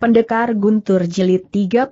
Pendekar Guntur Jilid 30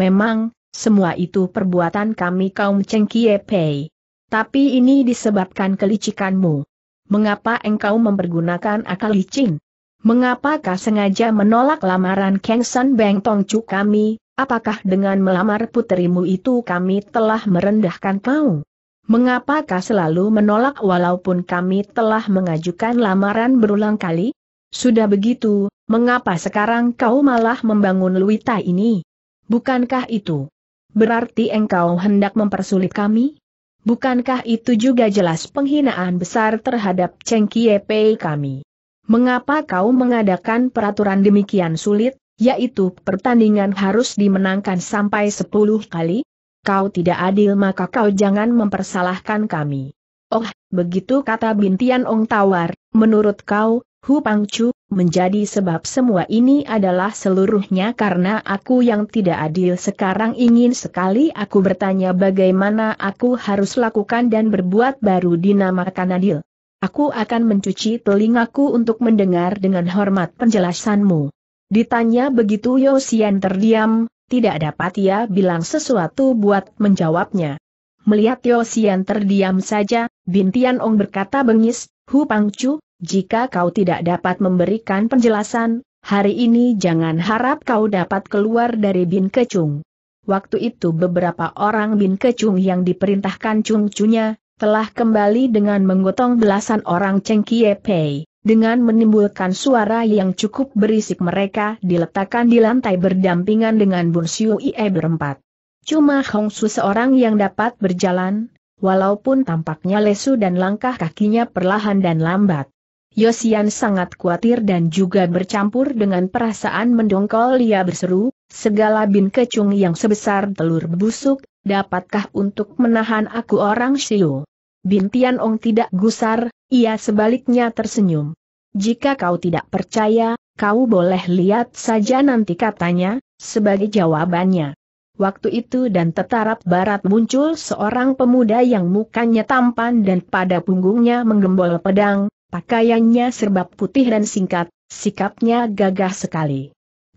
Memang, semua itu perbuatan kami kaum Cengkie Pei. Tapi ini disebabkan kelicikanmu. Mengapa engkau mempergunakan akal licin? Mengapa kau sengaja menolak lamaran Kang San Beng Tong Chu kami? Apakah dengan melamar puterimu itu kami telah merendahkan kau? Mengapa kau selalu menolak walaupun kami telah mengajukan lamaran berulang kali? Sudah begitu, mengapa sekarang kau malah membangun Luita ini? Bukankah itu? Berarti engkau hendak mempersulit kami? Bukankah itu juga jelas penghinaan besar terhadap Cheng Kiepei kami? Mengapa kau mengadakan peraturan demikian sulit, yaitu pertandingan harus dimenangkan sampai 10 kali? Kau tidak adil maka kau jangan mempersalahkan kami. Oh, begitu kata Bintian Ong Tawar, menurut kau, Hu Pangcu, menjadi sebab semua ini adalah seluruhnya karena aku yang tidak adil sekarang ingin sekali aku bertanya bagaimana aku harus lakukan dan berbuat baru dinamakan adil. Aku akan mencuci telingaku untuk mendengar dengan hormat penjelasanmu. Ditanya begitu Yosian terdiam, tidak dapat ia bilang sesuatu buat menjawabnya. Melihat Yosian terdiam saja, Bintian Ong berkata bengis, Hu Pangcu, jika kau tidak dapat memberikan penjelasan, hari ini jangan harap kau dapat keluar dari Bin Kecung. Waktu itu beberapa orang Bin Kecung yang diperintahkan Chung Chunya telah kembali dengan menggotong belasan orang Cheng Kie Pei. Dengan menimbulkan suara yang cukup berisik mereka diletakkan di lantai berdampingan dengan Bun Siu Ie berempat. Cuma Hong Su seorang yang dapat berjalan, walaupun tampaknya lesu dan langkah kakinya perlahan dan lambat. Yosian sangat khawatir dan juga bercampur dengan perasaan mendongkol ia berseru, segala bin kecung yang sebesar telur busuk, dapatkah untuk menahan aku orang Shio? Bin Tian Ong tidak gusar, ia sebaliknya tersenyum. Jika kau tidak percaya, kau boleh lihat saja nanti katanya, sebagai jawabannya. Waktu itu dan tetarap barat muncul seorang pemuda yang mukanya tampan dan pada punggungnya menggembol pedang, Pakaiannya serba putih dan singkat, sikapnya gagah sekali.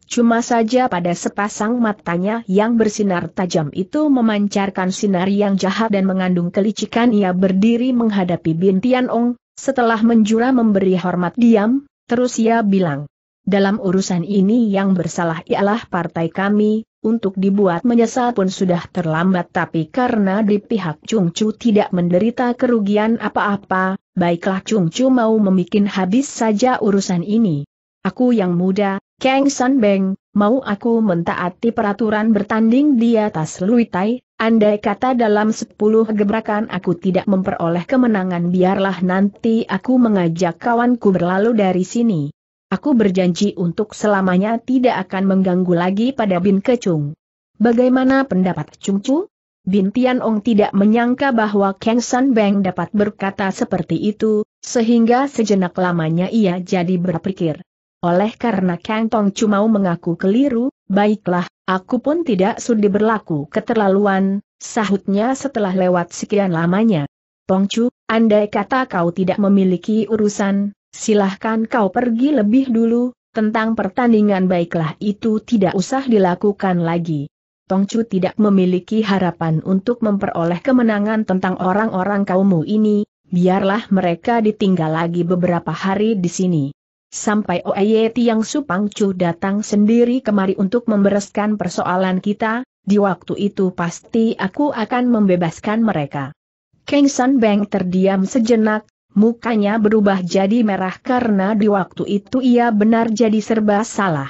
Cuma saja pada sepasang matanya yang bersinar tajam itu memancarkan sinar yang jahat dan mengandung kelicikan ia berdiri menghadapi Bin Tian Ong, setelah menjura memberi hormat diam, terus ia bilang. Dalam urusan ini yang bersalah ialah partai kami, untuk dibuat menyesal pun sudah terlambat tapi karena di pihak Chung Chu tidak menderita kerugian apa-apa, baiklah Chung Chu mau memikin habis saja urusan ini. Aku yang muda, Kang San Beng, mau aku mentaati peraturan bertanding di atas Lui Tai, andai kata dalam sepuluh gebrakan aku tidak memperoleh kemenangan biarlah nanti aku mengajak kawanku berlalu dari sini. Aku berjanji untuk selamanya tidak akan mengganggu lagi pada Bin Kecung. Bagaimana pendapat Chung Chu? Bin Ong tidak menyangka bahwa Kang San Beng dapat berkata seperti itu, sehingga sejenak lamanya ia jadi berpikir. Oleh karena Kang Tong cuma mengaku keliru, baiklah, aku pun tidak sudi berlaku keterlaluan, sahutnya setelah lewat sekian lamanya. Tong Chu, andai kata kau tidak memiliki urusan, silahkan kau pergi lebih dulu, tentang pertandingan baiklah itu tidak usah dilakukan lagi. Tong Chu tidak memiliki harapan untuk memperoleh kemenangan tentang orang-orang kaummu ini, biarlah mereka ditinggal lagi beberapa hari di sini. Sampai Oeye Tiang Chu datang sendiri kemari untuk membereskan persoalan kita, di waktu itu pasti aku akan membebaskan mereka. Kang San Beng terdiam sejenak, mukanya berubah jadi merah karena di waktu itu ia benar jadi serba salah.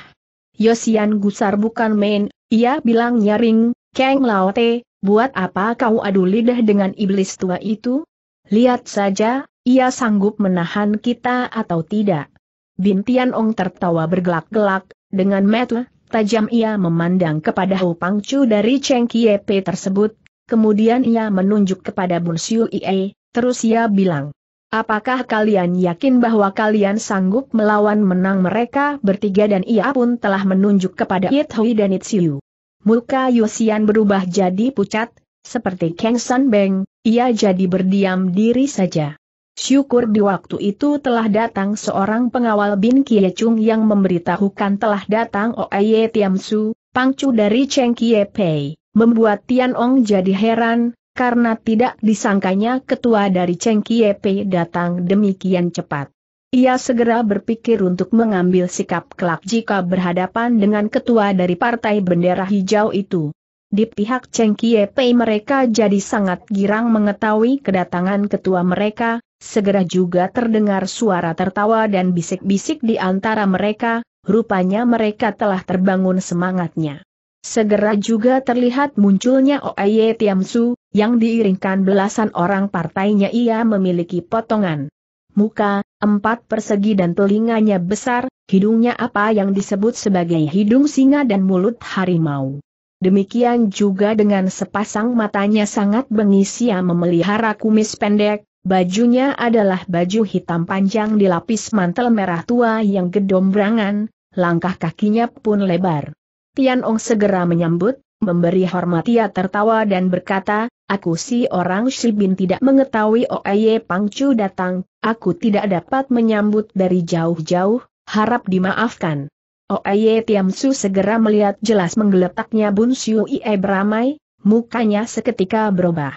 Yosian Gusar bukan main ia bilang nyaring, Kang Laote, buat apa kau adu lidah dengan iblis tua itu? Lihat saja, ia sanggup menahan kita atau tidak. Bintian Ong tertawa bergelak-gelak, dengan mata tajam ia memandang kepada Hu Pang Chu dari Cheng Kie tersebut, kemudian ia menunjuk kepada Bun Siu Ie, terus ia bilang, Apakah kalian yakin bahwa kalian sanggup melawan menang mereka bertiga dan ia pun telah menunjuk kepada Yit Hui dan It Siu. Muka Yosian berubah jadi pucat, seperti Kang San Beng, ia jadi berdiam diri saja. Syukur di waktu itu telah datang seorang pengawal Bin Kie Chung yang memberitahukan telah datang Oaye Tiam Su, pangcu dari Cheng Kie Pei, membuat Tian Ong jadi heran, karena tidak disangkanya ketua dari Cheng Kiepe datang demikian cepat. Ia segera berpikir untuk mengambil sikap kelak jika berhadapan dengan ketua dari Partai Bendera Hijau itu. Di pihak Cheng Kiepe mereka jadi sangat girang mengetahui kedatangan ketua mereka, segera juga terdengar suara tertawa dan bisik-bisik di antara mereka, rupanya mereka telah terbangun semangatnya. Segera juga terlihat munculnya Oye Tiamsu, yang diiringkan belasan orang partainya ia memiliki potongan muka, empat persegi dan telinganya besar, hidungnya apa yang disebut sebagai hidung singa dan mulut harimau. Demikian juga dengan sepasang matanya sangat bengis ia memelihara kumis pendek, bajunya adalah baju hitam panjang dilapis mantel merah tua yang gedombrangan, langkah kakinya pun lebar. Tian Ong segera menyambut, memberi hormat ia tertawa dan berkata, Aku si orang Shibin tidak mengetahui Oeye Pangcu datang, aku tidak dapat menyambut dari jauh-jauh, harap dimaafkan. Oeye Su segera melihat jelas menggeletaknya Bun Siu Ie beramai, mukanya seketika berubah.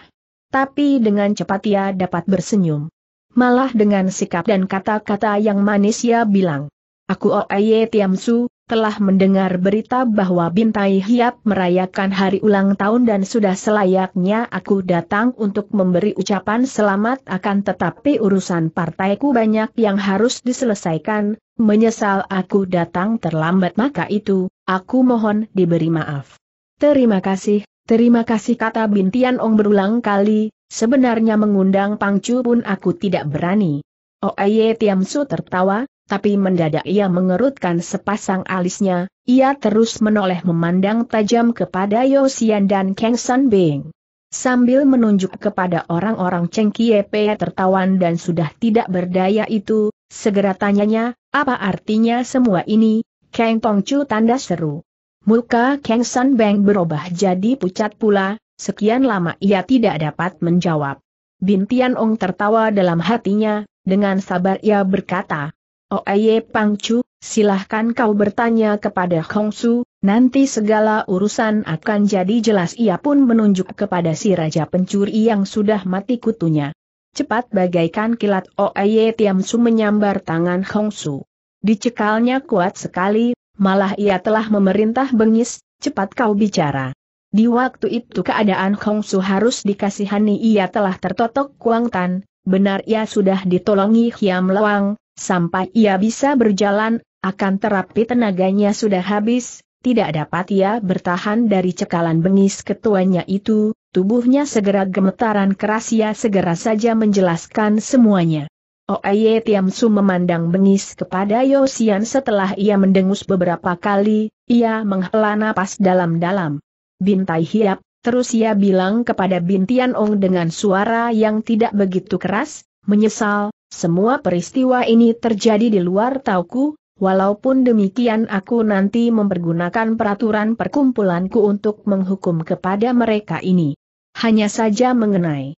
Tapi dengan cepat ia dapat bersenyum. Malah dengan sikap dan kata-kata yang manis ia bilang, Aku Oeye Su telah mendengar berita bahwa Bintai Hiap merayakan hari ulang tahun dan sudah selayaknya aku datang untuk memberi ucapan selamat akan tetapi urusan partaiku banyak yang harus diselesaikan, menyesal aku datang terlambat maka itu, aku mohon diberi maaf. Terima kasih, terima kasih kata Bintian Ong berulang kali, sebenarnya mengundang Pangcu pun aku tidak berani. Oh Aye Tiamsu tertawa, tapi mendadak ia mengerutkan sepasang alisnya, ia terus menoleh memandang tajam kepada Yosian dan Kang San Bing. Sambil menunjuk kepada orang-orang Cheng Kiepe tertawan dan sudah tidak berdaya itu, segera tanyanya, apa artinya semua ini, Kang Chu tanda seru. Muka Kang San Beng berubah jadi pucat pula, sekian lama ia tidak dapat menjawab. Bintian Ong tertawa dalam hatinya, dengan sabar ia berkata, Oye oh, Pangcu, silahkan kau bertanya kepada Hong Su. nanti segala urusan akan jadi jelas ia pun menunjuk kepada si Raja Pencuri yang sudah mati kutunya. Cepat bagaikan kilat Oye oh, Tiamsu menyambar tangan Hong Su. Dicekalnya kuat sekali, malah ia telah memerintah bengis, cepat kau bicara. Di waktu itu keadaan Hong Su harus dikasihani ia telah tertotok kuang tan. benar ia sudah ditolongi Hiam Lawang, Sampai ia bisa berjalan, akan terapi tenaganya sudah habis, tidak dapat ia bertahan dari cekalan bengis ketuanya itu, tubuhnya segera gemetaran keras ia segera saja menjelaskan semuanya. Oye Tiamsu memandang bengis kepada Yosian setelah ia mendengus beberapa kali, ia menghela napas dalam-dalam. Bintai Hiap, terus ia bilang kepada Bintian Ong dengan suara yang tidak begitu keras, menyesal, semua peristiwa ini terjadi di luar tauku, walaupun demikian aku nanti mempergunakan peraturan perkumpulanku untuk menghukum kepada mereka ini. Hanya saja mengenai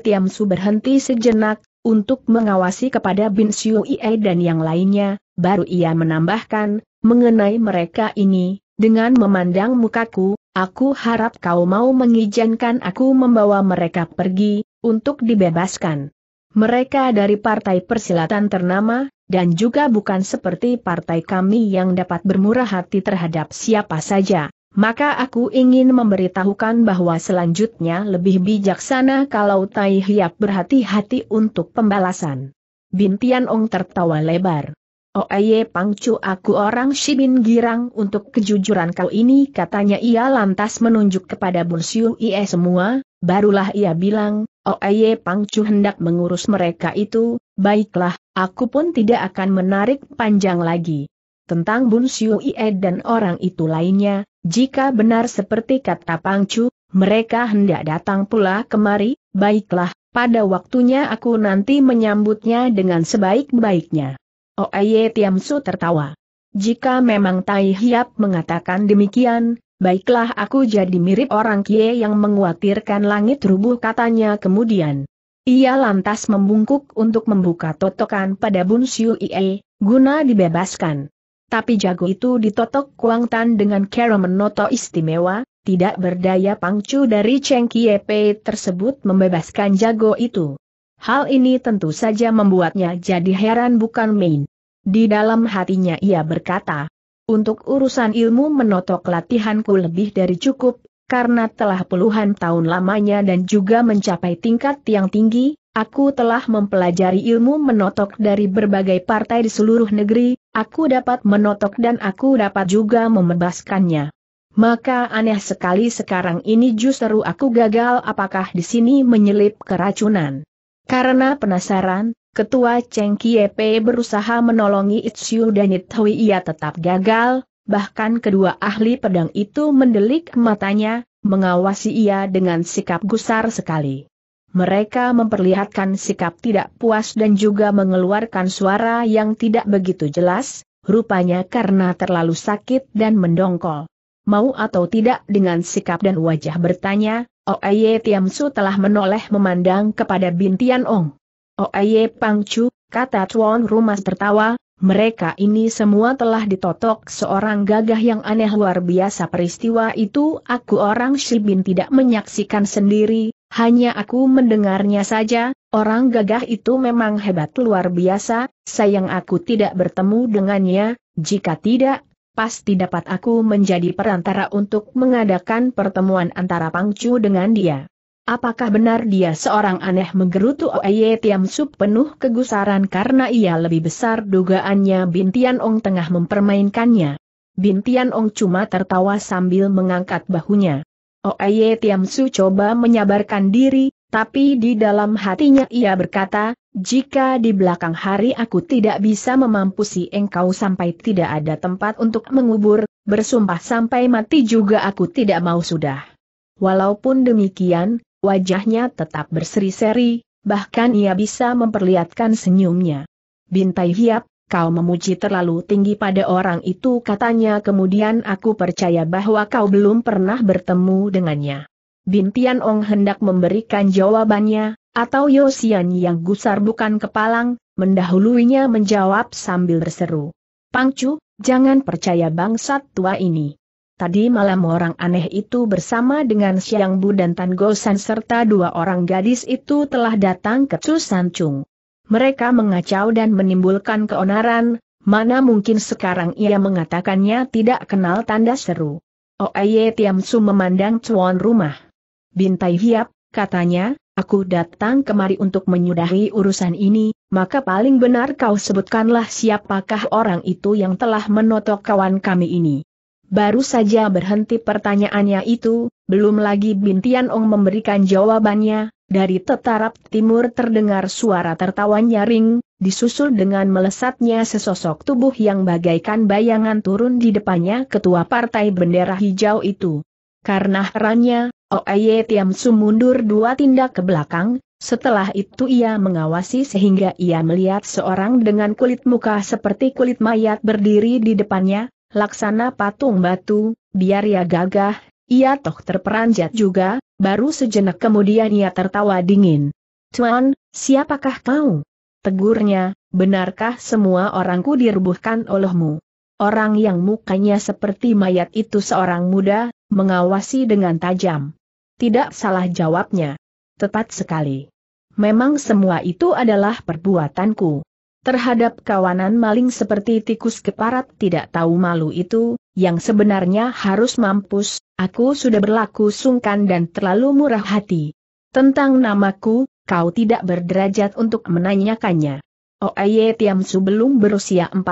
Tiam su berhenti sejenak, untuk mengawasi kepada Bin Siu-ie dan yang lainnya, baru ia menambahkan, mengenai mereka ini, dengan memandang mukaku, aku harap kau mau mengizinkan aku membawa mereka pergi, untuk dibebaskan. Mereka dari partai persilatan ternama, dan juga bukan seperti partai kami yang dapat bermurah hati terhadap siapa saja. Maka aku ingin memberitahukan bahwa selanjutnya lebih bijaksana kalau Tai Hiap berhati-hati untuk pembalasan. Bintian Ong tertawa lebar. Oh aye pangcu aku orang Shibin girang untuk kejujuran kau ini katanya ia lantas menunjuk kepada Bunsiu Ie semua, barulah ia bilang, Oh aye pangcu hendak mengurus mereka itu, baiklah, aku pun tidak akan menarik panjang lagi. Tentang Bunsiu Ie dan orang itu lainnya, jika benar seperti kata pangcu, mereka hendak datang pula kemari, baiklah, pada waktunya aku nanti menyambutnya dengan sebaik-baiknya. Oye Tiam Su tertawa. Jika memang Tai Hiap mengatakan demikian, baiklah aku jadi mirip orang kie yang menguatirkan langit rubuh katanya kemudian. Ia lantas membungkuk untuk membuka totokan pada Bun Siu Ie, guna dibebaskan. Tapi jago itu ditotok Kuang Tan dengan cara menoto istimewa, tidak berdaya pangcu dari Cheng Kiepe tersebut membebaskan jago itu. Hal ini tentu saja membuatnya jadi heran bukan main. Di dalam hatinya ia berkata, untuk urusan ilmu menotok latihanku lebih dari cukup, karena telah puluhan tahun lamanya dan juga mencapai tingkat yang tinggi, aku telah mempelajari ilmu menotok dari berbagai partai di seluruh negeri, aku dapat menotok dan aku dapat juga membebaskannya. Maka aneh sekali sekarang ini justru aku gagal apakah di sini menyelip keracunan. Karena penasaran, Ketua Cheng Kiepe berusaha menolongi Itsyu dan Itui ia tetap gagal, bahkan kedua ahli pedang itu mendelik matanya, mengawasi ia dengan sikap gusar sekali. Mereka memperlihatkan sikap tidak puas dan juga mengeluarkan suara yang tidak begitu jelas, rupanya karena terlalu sakit dan mendongkol. Mau atau tidak dengan sikap dan wajah bertanya, Oeye Tiamsu telah menoleh memandang kepada Bintian Ong. Oye oh, Pangcu, kata Chuan Rumas tertawa, mereka ini semua telah ditotok seorang gagah yang aneh luar biasa peristiwa itu aku orang Shibin tidak menyaksikan sendiri, hanya aku mendengarnya saja, orang gagah itu memang hebat luar biasa, sayang aku tidak bertemu dengannya, jika tidak, pasti dapat aku menjadi perantara untuk mengadakan pertemuan antara Pangcu dengan dia. Apakah benar dia seorang aneh menggerutu Oye Tiam Sup penuh kegusaran karena ia lebih besar dugaannya Bintian Ong tengah mempermainkannya. Bintian Ong cuma tertawa sambil mengangkat bahunya. Oye Tiam Su coba menyabarkan diri, tapi di dalam hatinya ia berkata, jika di belakang hari aku tidak bisa memampusi engkau sampai tidak ada tempat untuk mengubur, bersumpah sampai mati juga aku tidak mau sudah. Walaupun demikian, Wajahnya tetap berseri-seri, bahkan ia bisa memperlihatkan senyumnya. Bintai Hiap, kau memuji terlalu tinggi pada orang itu katanya kemudian aku percaya bahwa kau belum pernah bertemu dengannya. Bintian Ong hendak memberikan jawabannya, atau Yosian yang gusar bukan kepalang, mendahuluinya menjawab sambil berseru. Pangcu, jangan percaya bangsat tua ini. Tadi malam orang aneh itu bersama dengan Siang Bu dan Tan Gosan serta dua orang gadis itu telah datang ke Susancung. Mereka mengacau dan menimbulkan keonaran, mana mungkin sekarang ia mengatakannya tidak kenal tanda seru. Oeye oh, Tiam Su memandang cuan rumah. Bintai Hiap, katanya, aku datang kemari untuk menyudahi urusan ini, maka paling benar kau sebutkanlah siapakah orang itu yang telah menotok kawan kami ini. Baru saja berhenti pertanyaannya itu, belum lagi Bintian Ong memberikan jawabannya, dari tetarap timur terdengar suara tertawa nyaring, disusul dengan melesatnya sesosok tubuh yang bagaikan bayangan turun di depannya ketua partai bendera hijau itu. Karena herannya, Oeye Tiam Su mundur dua tindak ke belakang, setelah itu ia mengawasi sehingga ia melihat seorang dengan kulit muka seperti kulit mayat berdiri di depannya, laksana patung batu, biar ia gagah, ia toh terperanjat juga, baru sejenak kemudian ia tertawa dingin. Tuan, siapakah kau? Tegurnya, benarkah semua orangku direbuhkan olehmu? Orang yang mukanya seperti mayat itu seorang muda, mengawasi dengan tajam. Tidak salah jawabnya. Tepat sekali. Memang semua itu adalah perbuatanku. Terhadap kawanan maling seperti tikus keparat tidak tahu malu itu, yang sebenarnya harus mampus, aku sudah berlaku sungkan dan terlalu murah hati. Tentang namaku, kau tidak berderajat untuk menanyakannya. Oaye oh, Tiamsu belum berusia 40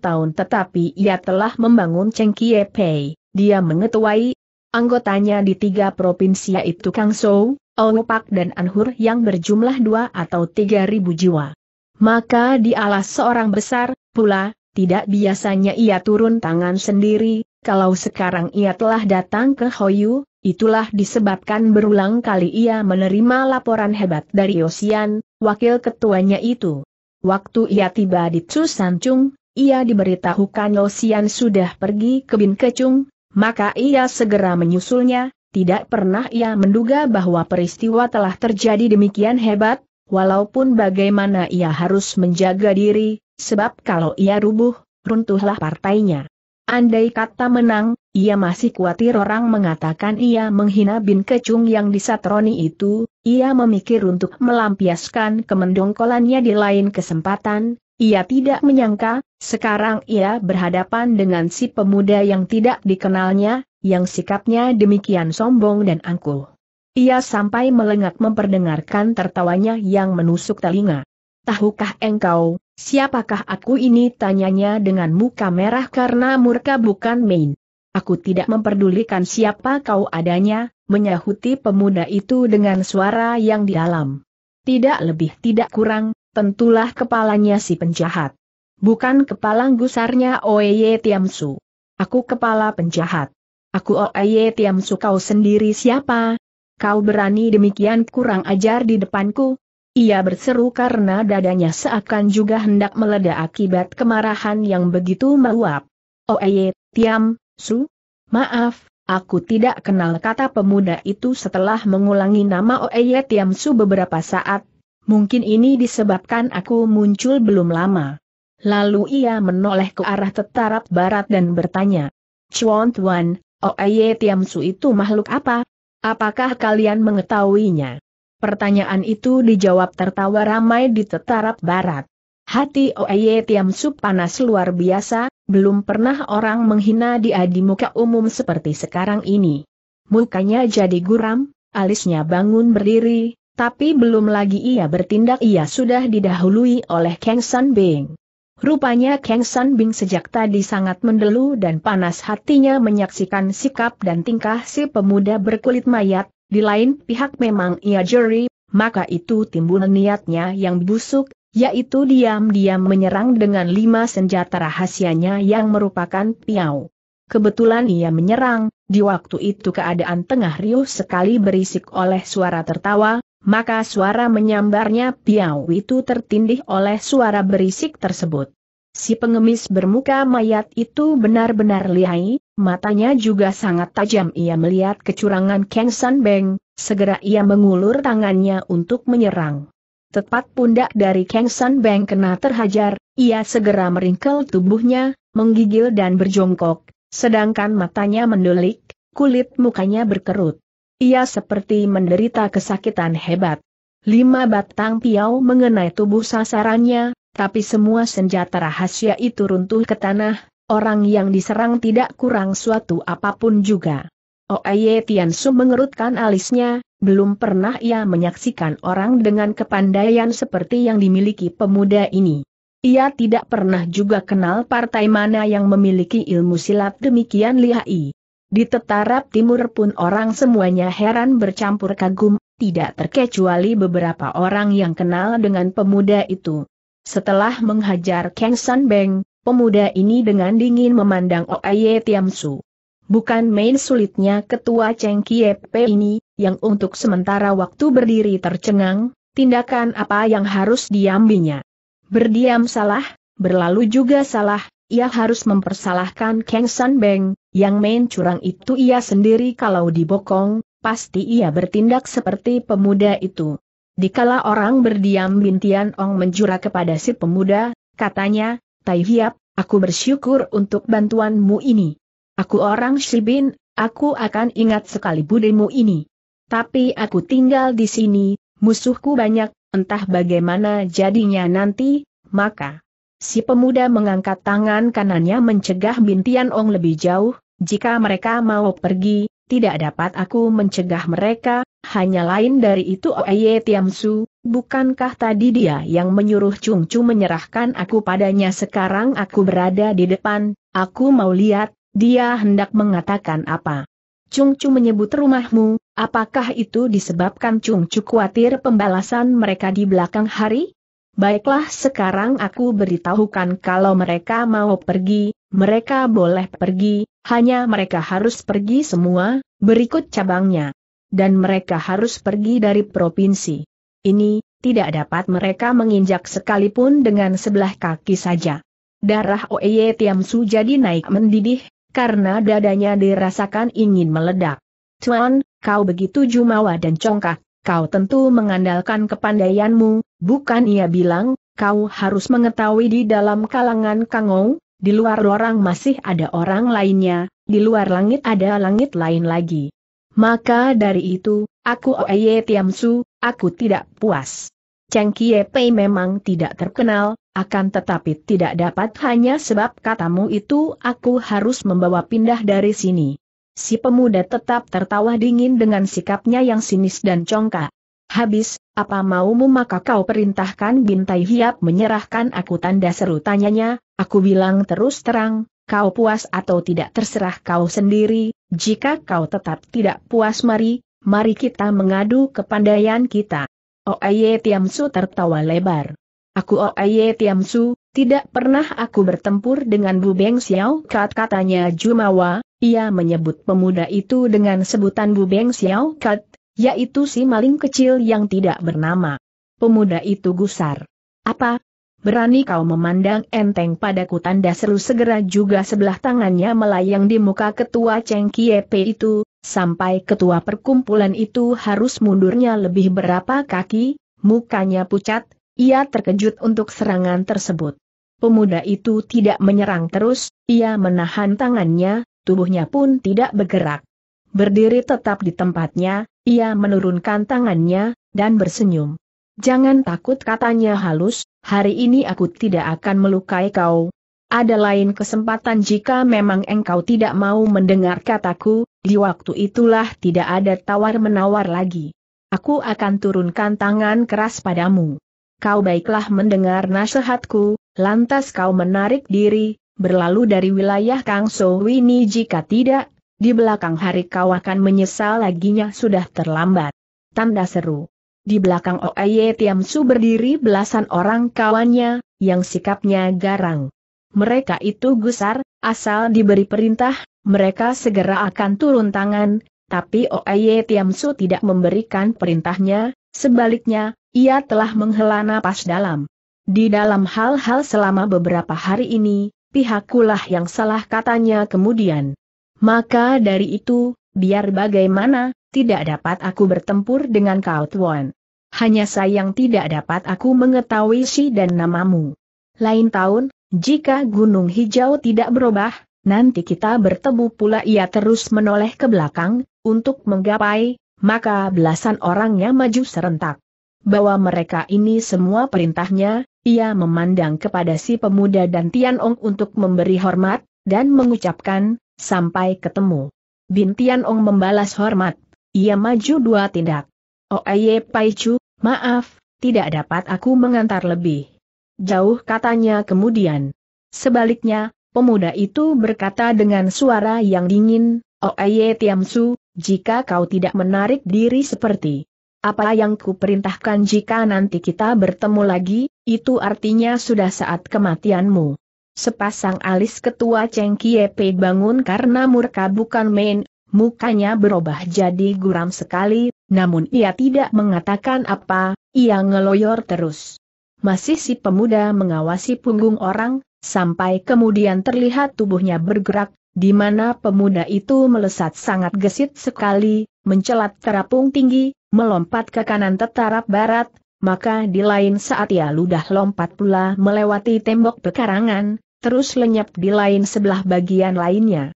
tahun tetapi ia telah membangun Kie Pei, dia mengetuai anggotanya di tiga provinsi yaitu Kangzhou, Ongpak dan Anhur yang berjumlah dua atau tiga ribu jiwa. Maka di dialah seorang besar, pula, tidak biasanya ia turun tangan sendiri, kalau sekarang ia telah datang ke Hoyu, itulah disebabkan berulang kali ia menerima laporan hebat dari Yosian, wakil ketuanya itu. Waktu ia tiba di Chung, ia diberitahukan Yosian sudah pergi ke Bin Kecung, maka ia segera menyusulnya, tidak pernah ia menduga bahwa peristiwa telah terjadi demikian hebat, walaupun bagaimana ia harus menjaga diri, sebab kalau ia rubuh, runtuhlah partainya. Andai kata menang, ia masih khawatir orang mengatakan ia menghina Bin Kecung yang disatroni itu, ia memikir untuk melampiaskan kemendongkolannya di lain kesempatan, ia tidak menyangka, sekarang ia berhadapan dengan si pemuda yang tidak dikenalnya, yang sikapnya demikian sombong dan angkuh. Ia sampai melengak memperdengarkan tertawanya yang menusuk telinga. Tahukah engkau, siapakah aku ini tanyanya dengan muka merah karena murka bukan main. Aku tidak memperdulikan siapa kau adanya, menyahuti pemuda itu dengan suara yang di dalam. Tidak lebih tidak kurang, tentulah kepalanya si penjahat. Bukan kepala gusarnya Oeye Tiamsu. Aku kepala penjahat. Aku Oeye Tiamsu kau sendiri siapa, kau berani demikian kurang ajar di depanku? Ia berseru karena dadanya seakan juga hendak meledak akibat kemarahan yang begitu meluap. Oeye, oh, eh, eh, Tiam, Su? Maaf, aku tidak kenal kata pemuda itu setelah mengulangi nama Oeye oh, eh, Tiam Su beberapa saat. Mungkin ini disebabkan aku muncul belum lama. Lalu ia menoleh ke arah tetarap barat dan bertanya. Chuan Tuan, Oeye oh, Tiam Su itu makhluk apa? Apakah kalian mengetahuinya? Pertanyaan itu dijawab tertawa ramai di tetarap barat. Hati Oye Tiam Su panas luar biasa, belum pernah orang menghina dia di muka umum seperti sekarang ini. Mukanya jadi guram, alisnya bangun berdiri, tapi belum lagi ia bertindak ia sudah didahului oleh Kang San Bing. Rupanya Kang San Bing sejak tadi sangat mendelu dan panas hatinya menyaksikan sikap dan tingkah si pemuda berkulit mayat, di lain pihak memang ia juri, maka itu timbul niatnya yang busuk, yaitu diam-diam menyerang dengan lima senjata rahasianya yang merupakan piau. Kebetulan ia menyerang, di waktu itu keadaan tengah riuh sekali berisik oleh suara tertawa, maka suara menyambarnya piau itu tertindih oleh suara berisik tersebut. Si pengemis bermuka mayat itu benar-benar lihai, matanya juga sangat tajam ia melihat kecurangan Kang San Beng, segera ia mengulur tangannya untuk menyerang. Tepat pundak dari Kang San Beng kena terhajar, ia segera meringkel tubuhnya, menggigil dan berjongkok, sedangkan matanya mendelik, kulit mukanya berkerut. Ia seperti menderita kesakitan hebat. Lima batang piau mengenai tubuh sasarannya, tapi semua senjata rahasia itu runtuh ke tanah, orang yang diserang tidak kurang suatu apapun juga. Oeye oh, Tiansu mengerutkan alisnya, belum pernah ia menyaksikan orang dengan kepandaian seperti yang dimiliki pemuda ini. Ia tidak pernah juga kenal partai mana yang memiliki ilmu silat demikian lihai. Di tetarap timur pun orang semuanya heran bercampur kagum, tidak terkecuali beberapa orang yang kenal dengan pemuda itu. Setelah menghajar Kang San Beng, pemuda ini dengan dingin memandang Oye Tiam Su. Bukan main sulitnya ketua Cheng Kiep ini, yang untuk sementara waktu berdiri tercengang, tindakan apa yang harus diambilnya. Berdiam salah, berlalu juga salah, ia harus mempersalahkan Kang San Beng, yang main curang itu ia sendiri kalau dibokong, pasti ia bertindak seperti pemuda itu. Dikala orang berdiam Bin Ong menjura kepada si pemuda, katanya, Tai Hiap, aku bersyukur untuk bantuanmu ini. Aku orang Shibin, aku akan ingat sekali budimu ini. Tapi aku tinggal di sini, musuhku banyak, entah bagaimana jadinya nanti, maka. Si pemuda mengangkat tangan kanannya mencegah Bintian Ong lebih jauh, jika mereka mau pergi, tidak dapat aku mencegah mereka, hanya lain dari itu Oye Tiamsu, bukankah tadi dia yang menyuruh Chung Chu menyerahkan aku padanya sekarang aku berada di depan, aku mau lihat, dia hendak mengatakan apa. Chung Chu menyebut rumahmu, apakah itu disebabkan Chung Chu khawatir pembalasan mereka di belakang hari? Baiklah sekarang aku beritahukan kalau mereka mau pergi, mereka boleh pergi, hanya mereka harus pergi semua, berikut cabangnya dan mereka harus pergi dari provinsi. Ini, tidak dapat mereka menginjak sekalipun dengan sebelah kaki saja. Darah Oeye Tiamsu jadi naik mendidih, karena dadanya dirasakan ingin meledak. Tuan, kau begitu jumawa dan congkak, kau tentu mengandalkan kepandaianmu, bukan ia bilang, kau harus mengetahui di dalam kalangan Kangou, di luar orang masih ada orang lainnya, di luar langit ada langit lain lagi. Maka dari itu, aku Tiam Tiamsu, aku tidak puas. Cheng Kie Pei memang tidak terkenal, akan tetapi tidak dapat hanya sebab katamu itu aku harus membawa pindah dari sini. Si pemuda tetap tertawa dingin dengan sikapnya yang sinis dan congkak. Habis, apa maumu maka kau perintahkan Bintai Hiap menyerahkan aku tanda seru tanyanya, aku bilang terus terang, kau puas atau tidak terserah kau sendiri, jika kau tetap tidak puas mari, mari kita mengadu kepandaian kita. Oaye su tertawa lebar. Aku Oaye su tidak pernah aku bertempur dengan Bu Beng Xiao Kat katanya Jumawa, ia menyebut pemuda itu dengan sebutan Bu Beng Xiao Kat, yaitu si maling kecil yang tidak bernama. Pemuda itu gusar. Apa, berani kau memandang enteng padaku tanda seru segera juga sebelah tangannya melayang di muka ketua Cheng Kiepe itu, sampai ketua perkumpulan itu harus mundurnya lebih berapa kaki, mukanya pucat, ia terkejut untuk serangan tersebut. Pemuda itu tidak menyerang terus, ia menahan tangannya, tubuhnya pun tidak bergerak. Berdiri tetap di tempatnya, ia menurunkan tangannya, dan bersenyum. Jangan takut katanya halus, hari ini aku tidak akan melukai kau. Ada lain kesempatan jika memang engkau tidak mau mendengar kataku, di waktu itulah tidak ada tawar-menawar lagi. Aku akan turunkan tangan keras padamu. Kau baiklah mendengar nasihatku, lantas kau menarik diri, berlalu dari wilayah Kang Sowini jika tidak, di belakang hari kau akan menyesal laginya sudah terlambat. Tanda seru. Di belakang Oye oh. Tiamsu berdiri belasan orang kawannya, yang sikapnya garang. Mereka itu gusar, asal diberi perintah, mereka segera akan turun tangan, tapi Oye Tiamsu tidak memberikan perintahnya, sebaliknya, ia telah menghela napas dalam. Di dalam hal-hal selama beberapa hari ini, pihakulah yang salah katanya kemudian. Maka dari itu, biar bagaimana, tidak dapat aku bertempur dengan kau tuan. Hanya sayang tidak dapat aku mengetahui si dan namamu. Lain tahun, jika gunung hijau tidak berubah, nanti kita bertemu pula ia terus menoleh ke belakang, untuk menggapai, maka belasan orangnya maju serentak. Bahwa mereka ini semua perintahnya, ia memandang kepada si pemuda dan Tian Ong untuk memberi hormat, dan mengucapkan, sampai ketemu. Bin Ong membalas hormat, ia maju dua tindak. Oh Aye pai chu. Maaf, tidak dapat aku mengantar lebih. Jauh katanya kemudian. Sebaliknya, pemuda itu berkata dengan suara yang dingin, oh, Tiam Tiamsu, jika kau tidak menarik diri seperti apa yang kuperintahkan jika nanti kita bertemu lagi, itu artinya sudah saat kematianmu. Sepasang alis ketua Cheng Kie bangun karena murka bukan main, mukanya berubah jadi guram sekali, namun ia tidak mengatakan apa, ia ngeloyor terus. Masih si pemuda mengawasi punggung orang, sampai kemudian terlihat tubuhnya bergerak, di mana pemuda itu melesat sangat gesit sekali, mencelat terapung tinggi, melompat ke kanan tetarap barat, maka di lain saat ia ludah lompat pula melewati tembok pekarangan, terus lenyap di lain sebelah bagian lainnya.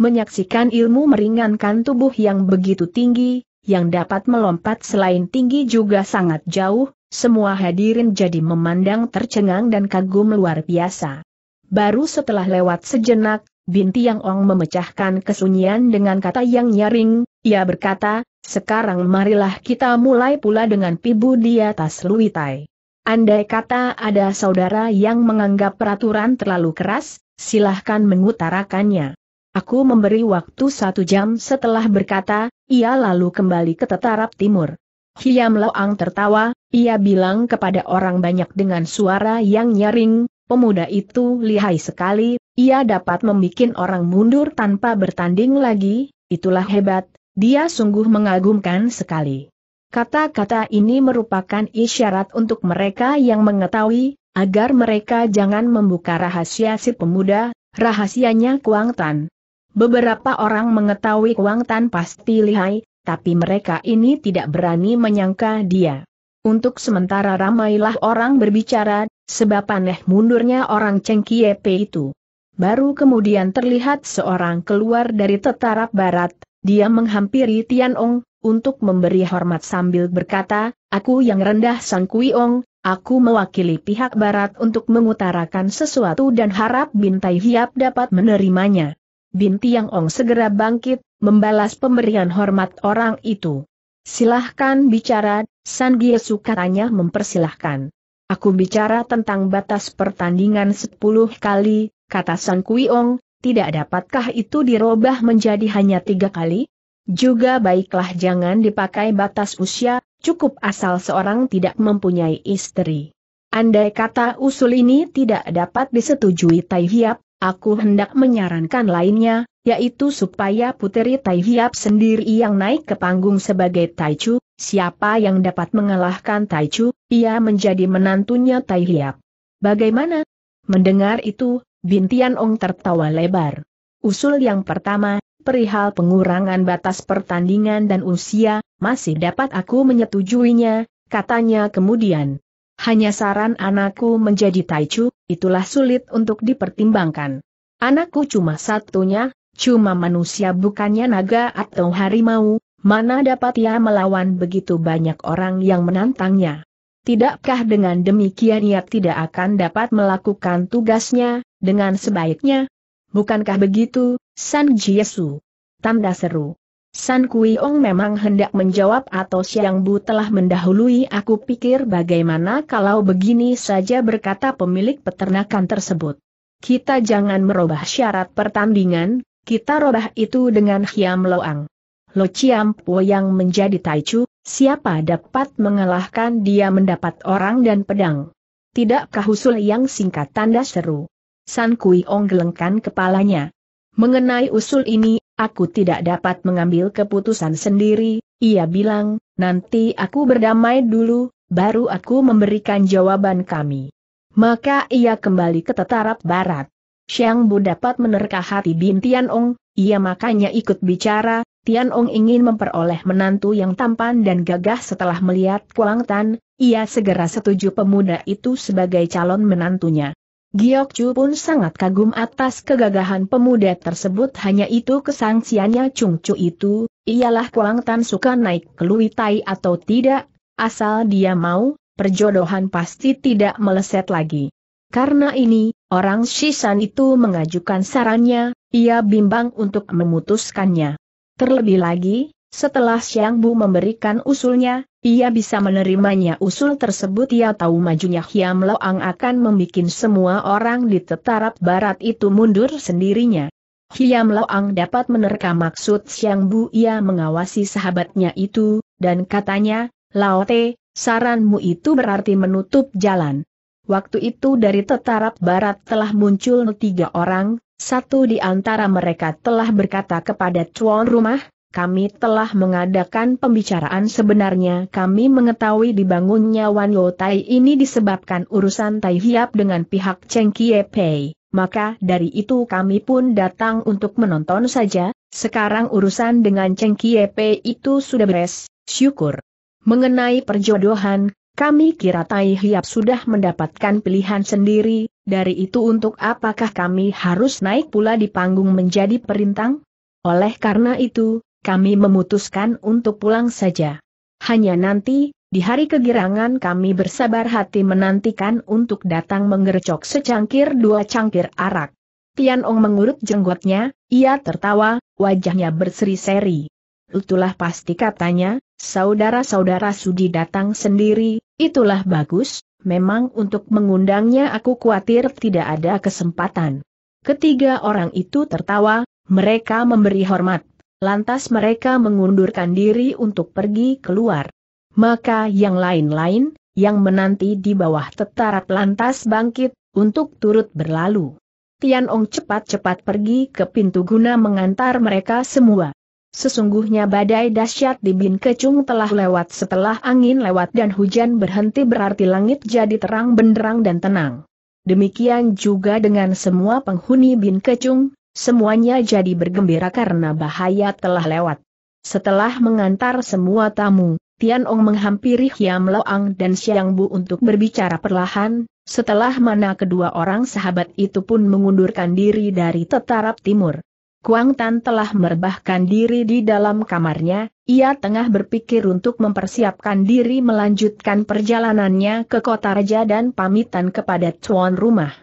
Menyaksikan ilmu meringankan tubuh yang begitu tinggi, yang dapat melompat selain tinggi juga sangat jauh, semua hadirin jadi memandang tercengang dan kagum luar biasa. Baru setelah lewat sejenak, Binti Yang Ong memecahkan kesunyian dengan kata yang nyaring, ia berkata, sekarang marilah kita mulai pula dengan pibu di atas luitai. Andai kata ada saudara yang menganggap peraturan terlalu keras, silahkan mengutarakannya. Aku memberi waktu satu jam setelah berkata, ia lalu kembali ke tetarap timur. Hiam Loang tertawa, ia bilang kepada orang banyak dengan suara yang nyaring, pemuda itu lihai sekali, ia dapat membuat orang mundur tanpa bertanding lagi, itulah hebat, dia sungguh mengagumkan sekali. Kata-kata ini merupakan isyarat untuk mereka yang mengetahui, agar mereka jangan membuka rahasia si pemuda, rahasianya Kuang Tan. Beberapa orang mengetahui Wang Tan pasti lihai, tapi mereka ini tidak berani menyangka dia. Untuk sementara ramailah orang berbicara, sebab aneh mundurnya orang Cheng Kiepe itu. Baru kemudian terlihat seorang keluar dari tetara barat, dia menghampiri Tian Ong, untuk memberi hormat sambil berkata, aku yang rendah Sang Kui Ong, aku mewakili pihak barat untuk mengutarakan sesuatu dan harap Bintai Hiap dapat menerimanya. Binti Yang Ong segera bangkit, membalas pemberian hormat orang itu. Silahkan bicara, San Giesu katanya mempersilahkan. Aku bicara tentang batas pertandingan 10 kali, kata San Kui Ong, tidak dapatkah itu dirubah menjadi hanya tiga kali? Juga baiklah jangan dipakai batas usia, cukup asal seorang tidak mempunyai istri. Andai kata usul ini tidak dapat disetujui Tai Hiap, Aku hendak menyarankan lainnya, yaitu supaya Puteri Tai Hiap sendiri yang naik ke panggung sebagai Tai Chu. siapa yang dapat mengalahkan Tai Chu, ia menjadi menantunya Tai Hiap. Bagaimana? Mendengar itu, Bintian Ong tertawa lebar. Usul yang pertama, perihal pengurangan batas pertandingan dan usia, masih dapat aku menyetujuinya, katanya kemudian. Hanya saran anakku menjadi Taichu, itulah sulit untuk dipertimbangkan. Anakku cuma satunya, cuma manusia bukannya naga atau harimau, mana dapat ia melawan begitu banyak orang yang menantangnya. Tidakkah dengan demikian ia tidak akan dapat melakukan tugasnya, dengan sebaiknya? Bukankah begitu, San Jiesu? Tanda seru. San Kui Ong memang hendak menjawab atau Siang Bu telah mendahului aku pikir bagaimana kalau begini saja berkata pemilik peternakan tersebut. Kita jangan merubah syarat pertandingan, kita robah itu dengan Hiam Loang. Lo Chiam Po yang menjadi Taichu, siapa dapat mengalahkan dia mendapat orang dan pedang. Tidakkah usul yang singkat tanda seru? San Kui Ong gelengkan kepalanya. Mengenai usul ini, aku tidak dapat mengambil keputusan sendiri, ia bilang, nanti aku berdamai dulu, baru aku memberikan jawaban kami. Maka ia kembali ke tetarap barat. Xiang Bu dapat menerka hati Bin Tian Ong, ia makanya ikut bicara, Tian Ong ingin memperoleh menantu yang tampan dan gagah setelah melihat Kuang Tan, ia segera setuju pemuda itu sebagai calon menantunya. Giok Chu pun sangat kagum atas kegagahan pemuda tersebut hanya itu kesangsiannya Chung Chu itu, ialah Kuang Tan suka naik ke Tai atau tidak, asal dia mau, perjodohan pasti tidak meleset lagi. Karena ini, orang Shishan itu mengajukan sarannya, ia bimbang untuk memutuskannya. Terlebih lagi, setelah Xiang Bu memberikan usulnya, ia bisa menerimanya usul tersebut ia tahu majunya Hiam Loang akan membuat semua orang di tetarap barat itu mundur sendirinya. Hiam Loang dapat menerka maksud Siang Bu ia mengawasi sahabatnya itu, dan katanya, Laote, saranmu itu berarti menutup jalan. Waktu itu dari tetarap barat telah muncul tiga orang, satu di antara mereka telah berkata kepada tuan rumah, kami telah mengadakan pembicaraan sebenarnya kami mengetahui dibangunnya Wan Yo Tai ini disebabkan urusan Tai Hiap dengan pihak Cheng Kie Pei, maka dari itu kami pun datang untuk menonton saja, sekarang urusan dengan Cheng Kie Pei itu sudah beres, syukur. Mengenai perjodohan, kami kira Tai Hiap sudah mendapatkan pilihan sendiri, dari itu untuk apakah kami harus naik pula di panggung menjadi perintang? Oleh karena itu, kami memutuskan untuk pulang saja. Hanya nanti, di hari kegirangan kami bersabar hati menantikan untuk datang menggercok secangkir dua cangkir arak. Tian Ong mengurut jenggotnya, ia tertawa, wajahnya berseri-seri. Itulah pasti katanya, saudara-saudara Sudi datang sendiri, itulah bagus, memang untuk mengundangnya aku khawatir tidak ada kesempatan. Ketiga orang itu tertawa, mereka memberi hormat Lantas mereka mengundurkan diri untuk pergi keluar. Maka yang lain-lain, yang menanti di bawah tetarat lantas bangkit, untuk turut berlalu. Tian Ong cepat-cepat pergi ke pintu guna mengantar mereka semua. Sesungguhnya badai dahsyat di Bin Kecung telah lewat setelah angin lewat dan hujan berhenti berarti langit jadi terang benderang dan tenang. Demikian juga dengan semua penghuni Bin Kecung, Semuanya jadi bergembira karena bahaya telah lewat. Setelah mengantar semua tamu, Tian Ong menghampiri Hiam Loang dan Xiang Bu untuk berbicara perlahan, setelah mana kedua orang sahabat itu pun mengundurkan diri dari tetarap timur. Kuang Tan telah merebahkan diri di dalam kamarnya, ia tengah berpikir untuk mempersiapkan diri melanjutkan perjalanannya ke kota raja dan pamitan kepada tuan rumah.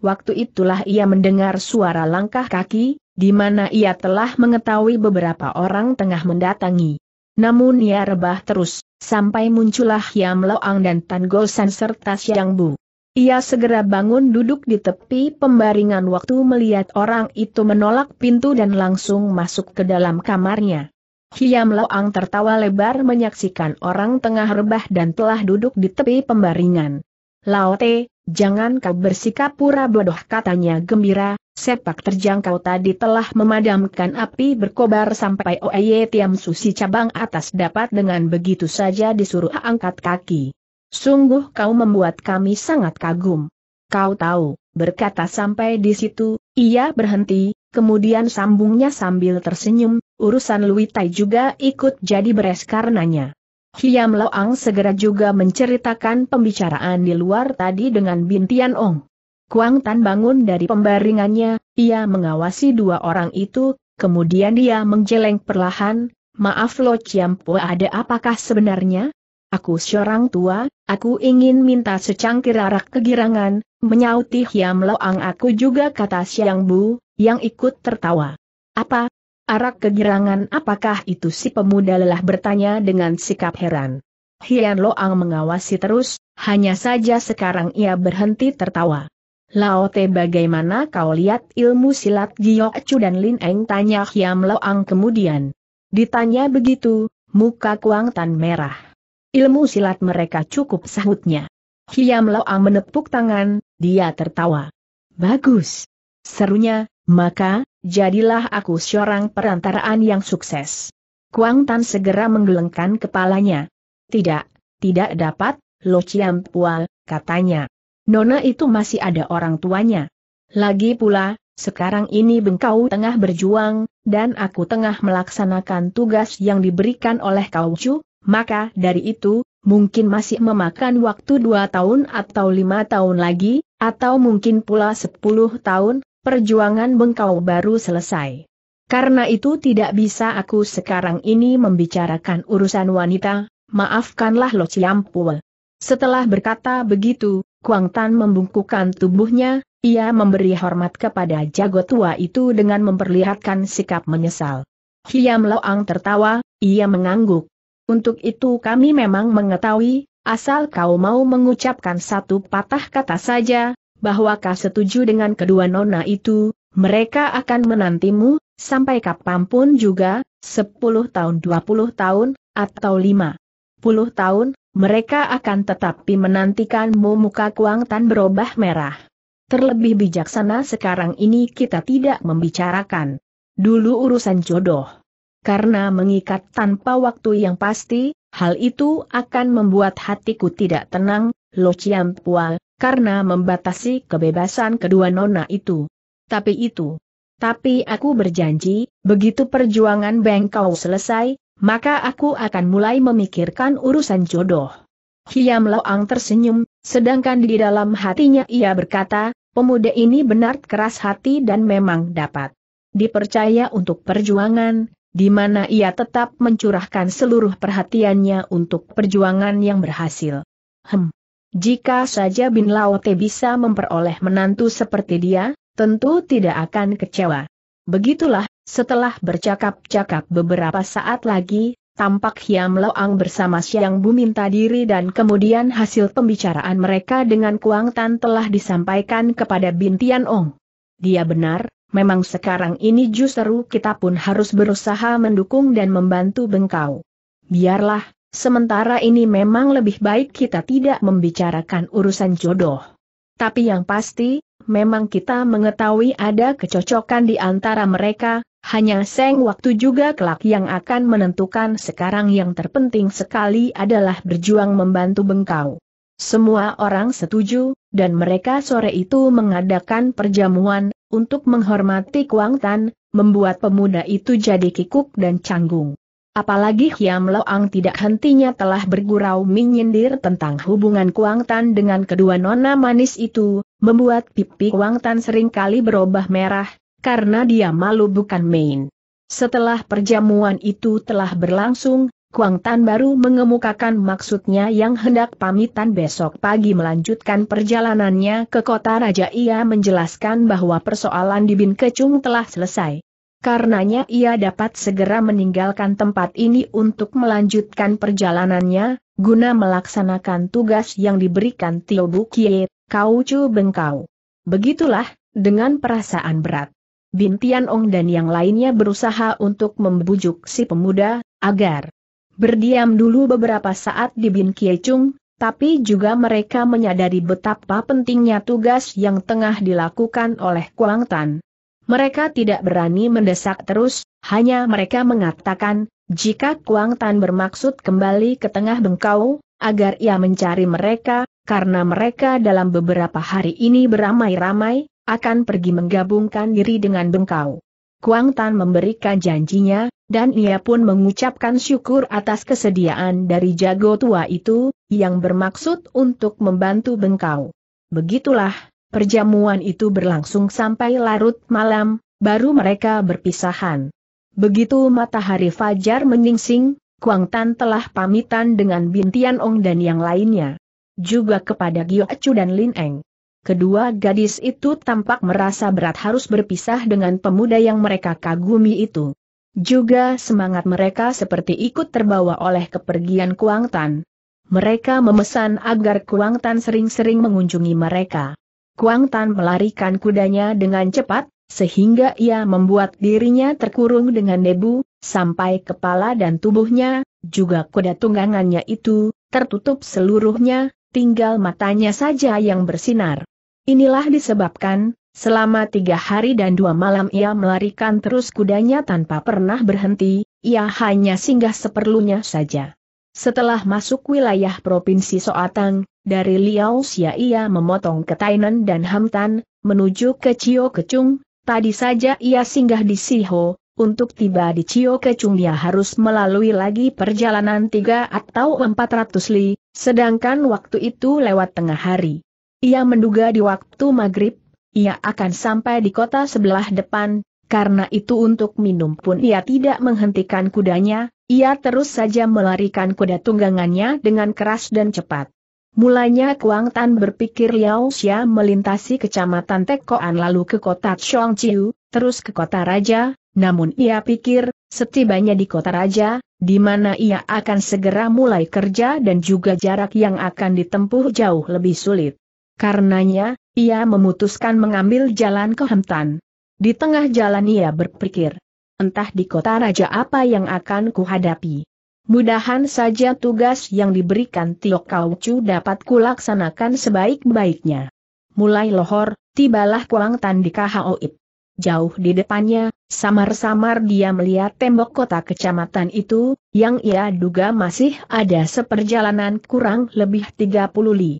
Waktu itulah ia mendengar suara langkah kaki, di mana ia telah mengetahui beberapa orang tengah mendatangi. Namun ia rebah terus, sampai muncullah Yam Loang dan Tan Gosan serta Siang Bu. Ia segera bangun duduk di tepi pembaringan waktu melihat orang itu menolak pintu dan langsung masuk ke dalam kamarnya. Hiam Loang tertawa lebar menyaksikan orang tengah rebah dan telah duduk di tepi pembaringan. Laote, Jangan kau bersikap pura bodoh katanya gembira, sepak terjang kau tadi telah memadamkan api berkobar sampai OEY Tiam Susi cabang atas dapat dengan begitu saja disuruh angkat kaki. Sungguh kau membuat kami sangat kagum. Kau tahu, berkata sampai di situ, ia berhenti, kemudian sambungnya sambil tersenyum, urusan Lui Tai juga ikut jadi beres karenanya. Hiam Loang segera juga menceritakan pembicaraan di luar tadi dengan Bintian Ong. Kuang Tan bangun dari pembaringannya, ia mengawasi dua orang itu, kemudian dia menjeleng perlahan, maaf Lo Ciam Po ada apakah sebenarnya? Aku seorang tua, aku ingin minta secangkir arak kegirangan, menyauti Hiam Loang aku juga kata Siang Bu, yang ikut tertawa. Apa, Arak kegirangan apakah itu si pemuda lelah bertanya dengan sikap heran. Hian Loang mengawasi terus, hanya saja sekarang ia berhenti tertawa. Lao Te bagaimana kau lihat ilmu silat Giok Chu dan Lin Eng tanya Hiam Loang kemudian. Ditanya begitu, muka Kuang Tan merah. Ilmu silat mereka cukup sahutnya. Hiam Loang menepuk tangan, dia tertawa. Bagus. Serunya, maka, jadilah aku seorang perantaraan yang sukses. Kuang Tan segera menggelengkan kepalanya. Tidak, tidak dapat, Lo Chiam Pual, katanya. Nona itu masih ada orang tuanya. Lagi pula, sekarang ini bengkau tengah berjuang, dan aku tengah melaksanakan tugas yang diberikan oleh kau Chu, maka dari itu, mungkin masih memakan waktu dua tahun atau lima tahun lagi, atau mungkin pula sepuluh tahun, perjuangan bengkau baru selesai. Karena itu tidak bisa aku sekarang ini membicarakan urusan wanita, maafkanlah Lo Ciampul. Setelah berkata begitu, Kuang Tan membungkukan tubuhnya, ia memberi hormat kepada jago tua itu dengan memperlihatkan sikap menyesal. Hiam Loang tertawa, ia mengangguk. Untuk itu kami memang mengetahui, asal kau mau mengucapkan satu patah kata saja, bahwa bahwakah setuju dengan kedua nona itu, mereka akan menantimu, sampai kapanpun juga, 10 tahun 20 tahun, atau lima, puluh tahun, mereka akan tetapi menantikanmu muka Kuang Tan berubah merah. Terlebih bijaksana sekarang ini kita tidak membicarakan dulu urusan jodoh. Karena mengikat tanpa waktu yang pasti, hal itu akan membuat hatiku tidak tenang, Lo Chiam karena membatasi kebebasan kedua nona itu. Tapi itu. Tapi aku berjanji, begitu perjuangan Bengkau selesai, maka aku akan mulai memikirkan urusan jodoh. Hiam Loang tersenyum, sedangkan di dalam hatinya ia berkata, pemuda ini benar keras hati dan memang dapat dipercaya untuk perjuangan, di mana ia tetap mencurahkan seluruh perhatiannya untuk perjuangan yang berhasil. Hem. Jika saja Bin Laote bisa memperoleh menantu seperti dia, tentu tidak akan kecewa. Begitulah, setelah bercakap-cakap beberapa saat lagi, tampak Hiam Loang bersama Siang Bu minta diri dan kemudian hasil pembicaraan mereka dengan Kuang Tan telah disampaikan kepada Bin Tian Ong. Dia benar, memang sekarang ini justru kita pun harus berusaha mendukung dan membantu Bengkau. Biarlah, Sementara ini memang lebih baik kita tidak membicarakan urusan jodoh. Tapi yang pasti, memang kita mengetahui ada kecocokan di antara mereka, hanya seng waktu juga kelak yang akan menentukan sekarang yang terpenting sekali adalah berjuang membantu bengkau. Semua orang setuju, dan mereka sore itu mengadakan perjamuan, untuk menghormati Kuang Tan, membuat pemuda itu jadi kikuk dan canggung. Apalagi Hiam Loang tidak hentinya telah bergurau menyindir tentang hubungan Kuang Tan dengan kedua nona manis itu, membuat pipi Kuang Tan seringkali berubah merah, karena dia malu bukan main. Setelah perjamuan itu telah berlangsung, Kuang Tan baru mengemukakan maksudnya yang hendak pamitan besok pagi melanjutkan perjalanannya ke kota raja ia menjelaskan bahwa persoalan di Bin Kecung telah selesai. Karenanya ia dapat segera meninggalkan tempat ini untuk melanjutkan perjalanannya, guna melaksanakan tugas yang diberikan Tio Bukie, Kau Chu Bengkau. Begitulah, dengan perasaan berat. Bintian Ong dan yang lainnya berusaha untuk membujuk si pemuda, agar berdiam dulu beberapa saat di Bin Kie Chung, tapi juga mereka menyadari betapa pentingnya tugas yang tengah dilakukan oleh Kuang Tan. Mereka tidak berani mendesak terus, hanya mereka mengatakan, jika Kuang Tan bermaksud kembali ke tengah bengkau, agar ia mencari mereka, karena mereka dalam beberapa hari ini beramai-ramai, akan pergi menggabungkan diri dengan bengkau. Kuang Tan memberikan janjinya, dan ia pun mengucapkan syukur atas kesediaan dari jago tua itu, yang bermaksud untuk membantu bengkau. Begitulah, Perjamuan itu berlangsung sampai larut malam, baru mereka berpisahan. Begitu matahari fajar menyingsing, Kuang Tan telah pamitan dengan Bintian Ong dan yang lainnya. Juga kepada Gio Chu dan Lin Eng. Kedua gadis itu tampak merasa berat harus berpisah dengan pemuda yang mereka kagumi itu. Juga semangat mereka seperti ikut terbawa oleh kepergian Kuang Tan. Mereka memesan agar Kuang Tan sering-sering mengunjungi mereka. Kuang Tan melarikan kudanya dengan cepat, sehingga ia membuat dirinya terkurung dengan debu, sampai kepala dan tubuhnya, juga kuda tunggangannya itu, tertutup seluruhnya, tinggal matanya saja yang bersinar. Inilah disebabkan, selama tiga hari dan dua malam ia melarikan terus kudanya tanpa pernah berhenti, ia hanya singgah seperlunya saja. Setelah masuk wilayah Provinsi Soatang, dari Liao Xia ia memotong ke Tainan dan Hamtan, menuju ke Cio Kecung, tadi saja ia singgah di Siho, untuk tiba di Cio Kecung ia harus melalui lagi perjalanan 3 atau 400 li, sedangkan waktu itu lewat tengah hari. Ia menduga di waktu maghrib, ia akan sampai di kota sebelah depan, karena itu untuk minum pun ia tidak menghentikan kudanya, ia terus saja melarikan kuda tunggangannya dengan keras dan cepat. Mulanya Kuang Tan berpikir Liao Xia melintasi kecamatan Tekoan lalu ke kota Chongqiu, terus ke kota Raja, namun ia pikir, setibanya di kota Raja, di mana ia akan segera mulai kerja dan juga jarak yang akan ditempuh jauh lebih sulit. Karenanya, ia memutuskan mengambil jalan ke Hemtan. Di tengah jalan ia berpikir, entah di kota raja apa yang akan kuhadapi. Mudahan saja tugas yang diberikan Tio Kaucu dapat kulaksanakan sebaik-baiknya. Mulai lohor, tibalah Kuang Tan di Kahaoib. Jauh di depannya, samar-samar dia melihat tembok kota kecamatan itu, yang ia duga masih ada seperjalanan kurang lebih 30 li.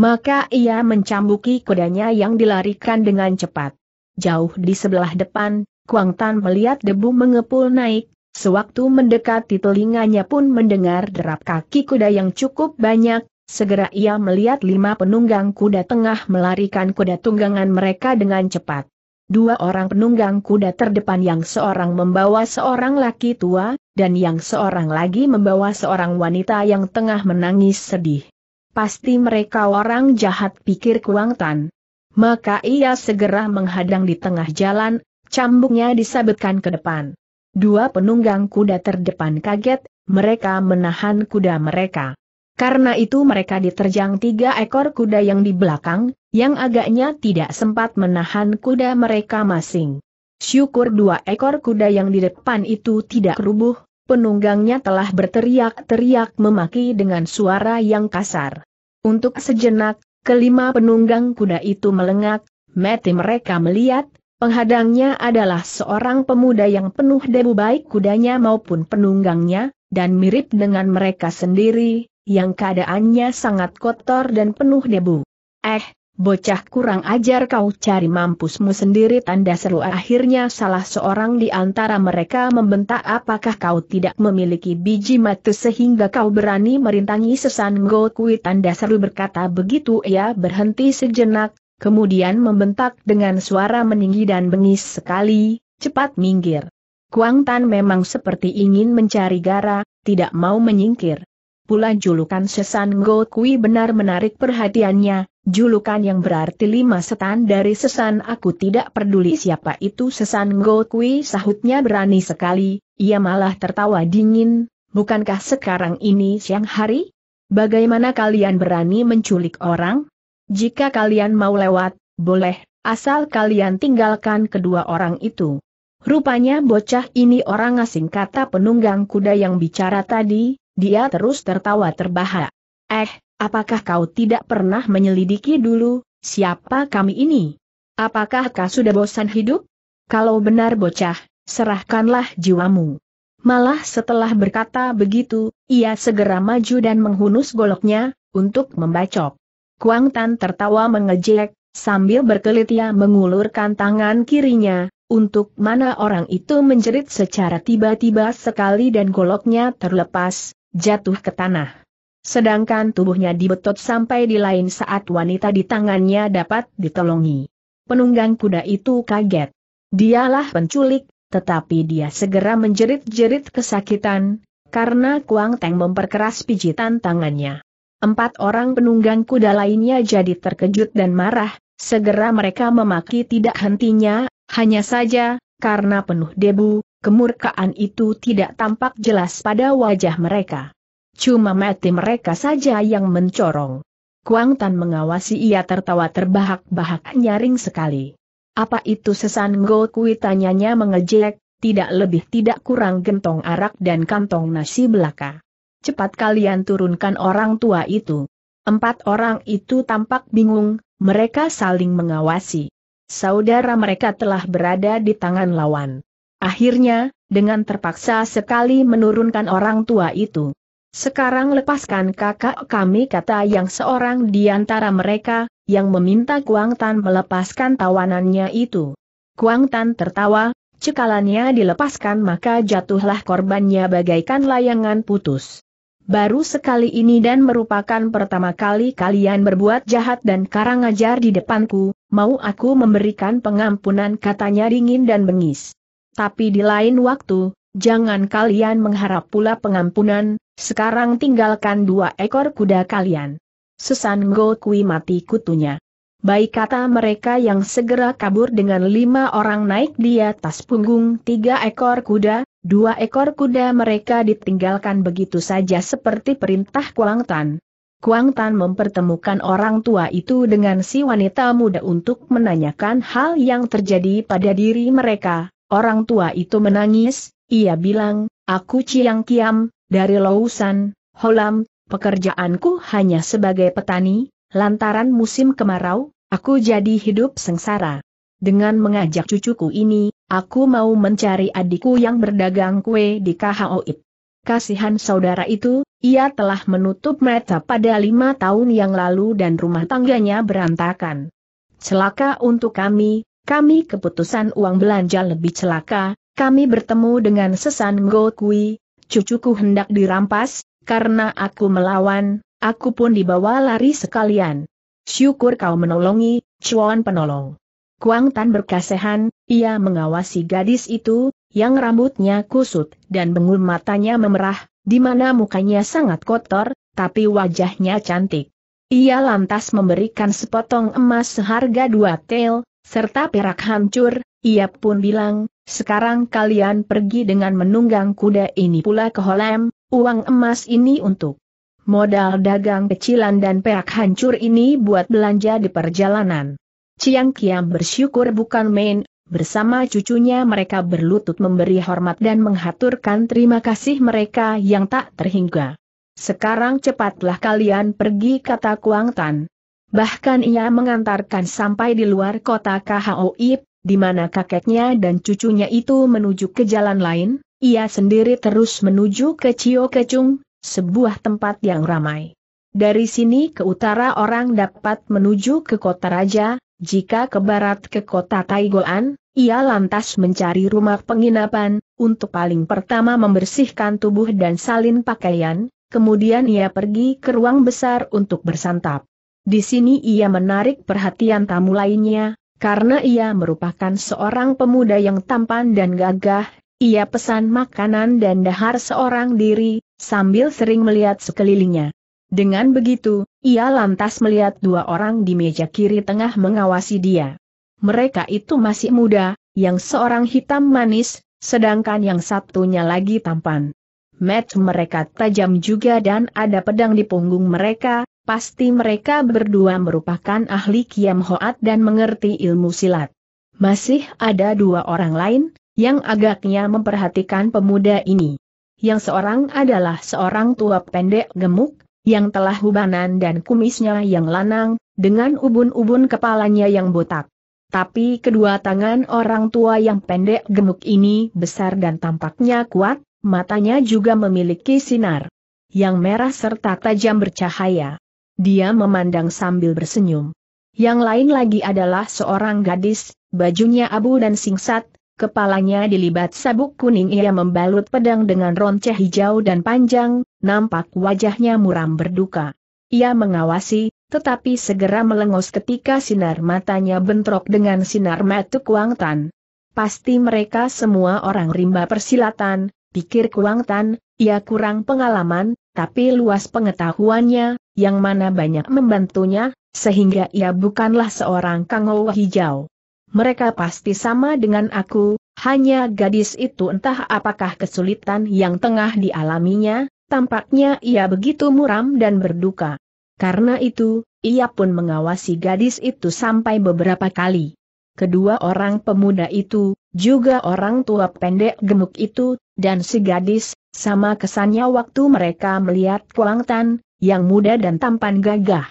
Maka ia mencambuki kudanya yang dilarikan dengan cepat. Jauh di sebelah depan, Kuang Tan melihat debu mengepul naik, sewaktu mendekati telinganya pun mendengar derap kaki kuda yang cukup banyak, segera ia melihat lima penunggang kuda tengah melarikan kuda tunggangan mereka dengan cepat. Dua orang penunggang kuda terdepan yang seorang membawa seorang laki tua, dan yang seorang lagi membawa seorang wanita yang tengah menangis sedih. Pasti mereka orang jahat pikir Kuang Tan. Maka ia segera menghadang di tengah jalan, Cambuknya disabetkan ke depan. Dua penunggang kuda terdepan kaget, mereka menahan kuda mereka. Karena itu mereka diterjang tiga ekor kuda yang di belakang, yang agaknya tidak sempat menahan kuda mereka masing. Syukur dua ekor kuda yang di depan itu tidak rubuh, penunggangnya telah berteriak-teriak memaki dengan suara yang kasar. Untuk sejenak, kelima penunggang kuda itu melengak, mati mereka melihat, Penghadangnya adalah seorang pemuda yang penuh debu baik kudanya maupun penunggangnya, dan mirip dengan mereka sendiri, yang keadaannya sangat kotor dan penuh debu. Eh, bocah kurang ajar kau cari mampusmu sendiri tanda seru akhirnya salah seorang di antara mereka membentak apakah kau tidak memiliki biji mata sehingga kau berani merintangi sesan gokui tanda seru berkata begitu ia berhenti sejenak, kemudian membentak dengan suara meninggi dan bengis sekali, cepat minggir. Kuang Tan memang seperti ingin mencari gara, tidak mau menyingkir. Pula julukan Sesan Go Kui benar menarik perhatiannya, julukan yang berarti lima setan dari Sesan aku tidak peduli siapa itu Sesan Go Kui sahutnya berani sekali, ia malah tertawa dingin, bukankah sekarang ini siang hari? Bagaimana kalian berani menculik orang? Jika kalian mau lewat, boleh, asal kalian tinggalkan kedua orang itu. Rupanya bocah ini orang asing kata penunggang kuda yang bicara tadi, dia terus tertawa terbahak. Eh, apakah kau tidak pernah menyelidiki dulu, siapa kami ini? Apakah kau sudah bosan hidup? Kalau benar bocah, serahkanlah jiwamu. Malah setelah berkata begitu, ia segera maju dan menghunus goloknya, untuk membacok. Kuang Tan tertawa mengejek, sambil berkelit ia mengulurkan tangan kirinya, untuk mana orang itu menjerit secara tiba-tiba sekali dan goloknya terlepas, jatuh ke tanah. Sedangkan tubuhnya dibetot sampai di lain saat wanita di tangannya dapat ditolongi. Penunggang kuda itu kaget. Dialah penculik, tetapi dia segera menjerit-jerit kesakitan, karena Kuang Teng memperkeras pijitan tangannya. Empat orang penunggang kuda lainnya jadi terkejut dan marah, segera mereka memaki tidak hentinya, hanya saja, karena penuh debu, kemurkaan itu tidak tampak jelas pada wajah mereka. Cuma mati mereka saja yang mencorong. Kuang Tan mengawasi ia tertawa terbahak-bahak nyaring sekali. Apa itu sesan Go Kui tanyanya mengejek, tidak lebih tidak kurang gentong arak dan kantong nasi belaka cepat kalian turunkan orang tua itu. Empat orang itu tampak bingung, mereka saling mengawasi. Saudara mereka telah berada di tangan lawan. Akhirnya, dengan terpaksa sekali menurunkan orang tua itu. Sekarang lepaskan kakak kami kata yang seorang di antara mereka, yang meminta Kuang Tan melepaskan tawanannya itu. Kuang Tan tertawa, cekalannya dilepaskan maka jatuhlah korbannya bagaikan layangan putus. Baru sekali ini dan merupakan pertama kali kalian berbuat jahat dan karang ajar di depanku, mau aku memberikan pengampunan katanya dingin dan bengis. Tapi di lain waktu, jangan kalian mengharap pula pengampunan, sekarang tinggalkan dua ekor kuda kalian. Sesan Ngo Kui mati kutunya. Baik kata mereka yang segera kabur dengan lima orang naik di atas punggung tiga ekor kuda, Dua ekor kuda mereka ditinggalkan begitu saja seperti perintah Kuang Tan. Kuang Tan mempertemukan orang tua itu dengan si wanita muda untuk menanyakan hal yang terjadi pada diri mereka. Orang tua itu menangis, ia bilang, aku Ciang Kiam, dari Lousan, Holam, pekerjaanku hanya sebagai petani, lantaran musim kemarau, aku jadi hidup sengsara. Dengan mengajak cucuku ini, aku mau mencari adikku yang berdagang kue di KHOIP. Kasihan saudara itu, ia telah menutup mata pada lima tahun yang lalu dan rumah tangganya berantakan. Celaka untuk kami, kami keputusan uang belanja lebih celaka, kami bertemu dengan Sesan Kui, cucuku hendak dirampas, karena aku melawan, aku pun dibawa lari sekalian. Syukur kau menolongi, cuan penolong. Kuang Tan berkasehan, ia mengawasi gadis itu, yang rambutnya kusut dan bengul matanya memerah, di mana mukanya sangat kotor, tapi wajahnya cantik. Ia lantas memberikan sepotong emas seharga dua tel, serta perak hancur, ia pun bilang, sekarang kalian pergi dengan menunggang kuda ini pula ke Holem, uang emas ini untuk modal dagang kecilan dan perak hancur ini buat belanja di perjalanan. Ciang Kiam bersyukur bukan main, bersama cucunya mereka berlutut memberi hormat dan menghaturkan terima kasih mereka yang tak terhingga. Sekarang cepatlah kalian pergi kata Kuang Tan. Bahkan ia mengantarkan sampai di luar kota Khoib, di mana kakeknya dan cucunya itu menuju ke jalan lain, ia sendiri terus menuju ke Cio Kecung, sebuah tempat yang ramai. Dari sini ke utara orang dapat menuju ke kota raja, jika ke barat ke kota Taigoan, ia lantas mencari rumah penginapan, untuk paling pertama membersihkan tubuh dan salin pakaian, kemudian ia pergi ke ruang besar untuk bersantap. Di sini ia menarik perhatian tamu lainnya, karena ia merupakan seorang pemuda yang tampan dan gagah, ia pesan makanan dan dahar seorang diri, sambil sering melihat sekelilingnya. Dengan begitu, ia lantas melihat dua orang di meja kiri tengah mengawasi dia. Mereka itu masih muda, yang seorang hitam manis, sedangkan yang satunya lagi tampan. Met mereka tajam juga dan ada pedang di punggung mereka, pasti mereka berdua merupakan ahli Kiam Hoat dan mengerti ilmu silat. Masih ada dua orang lain, yang agaknya memperhatikan pemuda ini. Yang seorang adalah seorang tua pendek gemuk, yang telah hubanan dan kumisnya yang lanang, dengan ubun-ubun kepalanya yang botak. Tapi kedua tangan orang tua yang pendek gemuk ini besar dan tampaknya kuat, matanya juga memiliki sinar yang merah serta tajam bercahaya. Dia memandang sambil bersenyum. Yang lain lagi adalah seorang gadis, bajunya abu dan singkat, Kepalanya dilibat sabuk kuning ia membalut pedang dengan ronceh hijau dan panjang, nampak wajahnya muram berduka. Ia mengawasi, tetapi segera melengos ketika sinar matanya bentrok dengan sinar mata Kuang Tan. Pasti mereka semua orang rimba persilatan, pikir Kuang Tan, ia kurang pengalaman, tapi luas pengetahuannya, yang mana banyak membantunya, sehingga ia bukanlah seorang kangou hijau. Mereka pasti sama dengan aku, hanya gadis itu entah apakah kesulitan yang tengah dialaminya, tampaknya ia begitu muram dan berduka. Karena itu, ia pun mengawasi gadis itu sampai beberapa kali. Kedua orang pemuda itu, juga orang tua pendek gemuk itu, dan si gadis, sama kesannya waktu mereka melihat Kuang Tan, yang muda dan tampan gagah.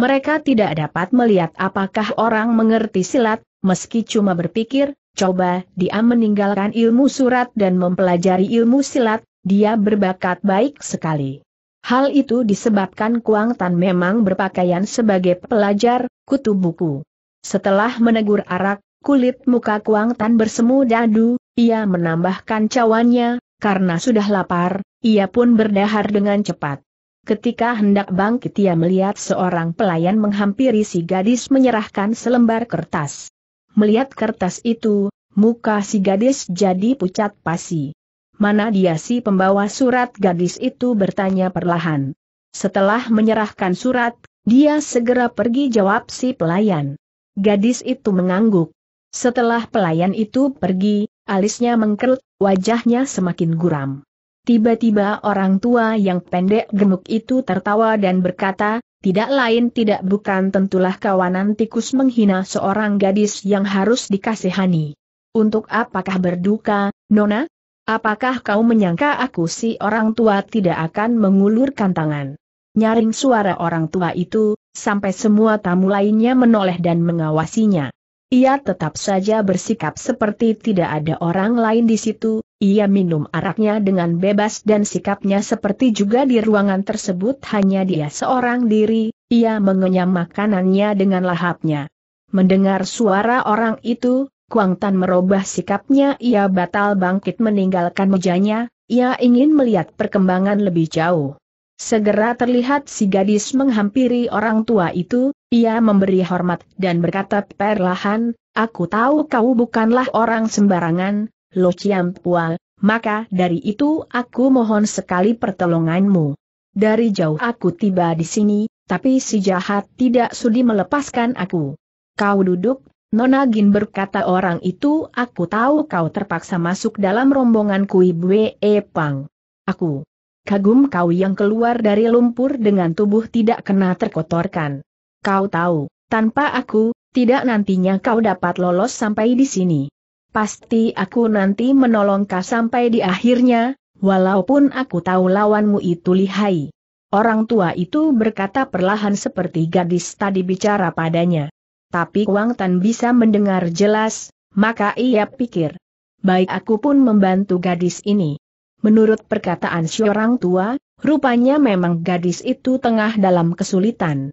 Mereka tidak dapat melihat apakah orang mengerti silat, meski cuma berpikir, coba dia meninggalkan ilmu surat dan mempelajari ilmu silat, dia berbakat baik sekali. Hal itu disebabkan Kuang Tan memang berpakaian sebagai pelajar, kutu buku. Setelah menegur arak, kulit muka Kuang Tan bersemu dadu, ia menambahkan cawannya, karena sudah lapar, ia pun berdahar dengan cepat. Ketika hendak bangkit ia melihat seorang pelayan menghampiri si gadis menyerahkan selembar kertas. Melihat kertas itu, muka si gadis jadi pucat pasi. Mana dia si pembawa surat gadis itu bertanya perlahan. Setelah menyerahkan surat, dia segera pergi jawab si pelayan. Gadis itu mengangguk. Setelah pelayan itu pergi, alisnya mengkerut, wajahnya semakin guram. Tiba-tiba orang tua yang pendek gemuk itu tertawa dan berkata, tidak lain tidak bukan tentulah kawanan tikus menghina seorang gadis yang harus dikasihani. Untuk apakah berduka, Nona? Apakah kau menyangka aku si orang tua tidak akan mengulurkan tangan? Nyaring suara orang tua itu, sampai semua tamu lainnya menoleh dan mengawasinya. Ia tetap saja bersikap seperti tidak ada orang lain di situ, ia minum araknya dengan bebas dan sikapnya seperti juga di ruangan tersebut hanya dia seorang diri, ia mengenyam makanannya dengan lahapnya. Mendengar suara orang itu, Kuang Tan merubah sikapnya ia batal bangkit meninggalkan mejanya, ia ingin melihat perkembangan lebih jauh. Segera terlihat si gadis menghampiri orang tua itu, ia memberi hormat dan berkata perlahan, Aku tahu kau bukanlah orang sembarangan, Lo Chiam Pual, maka dari itu aku mohon sekali pertolonganmu. Dari jauh aku tiba di sini, tapi si jahat tidak sudi melepaskan aku. Kau duduk, Nona Gin berkata orang itu aku tahu kau terpaksa masuk dalam rombongan kui Bwe e Pang. Aku kagum kau yang keluar dari lumpur dengan tubuh tidak kena terkotorkan. Kau tahu, tanpa aku, tidak nantinya kau dapat lolos sampai di sini. Pasti aku nanti menolong kau sampai di akhirnya, walaupun aku tahu lawanmu itu lihai. Orang tua itu berkata perlahan seperti gadis tadi bicara padanya. Tapi Wang Tan bisa mendengar jelas, maka ia pikir. Baik aku pun membantu gadis ini. Menurut perkataan si orang tua, rupanya memang gadis itu tengah dalam kesulitan.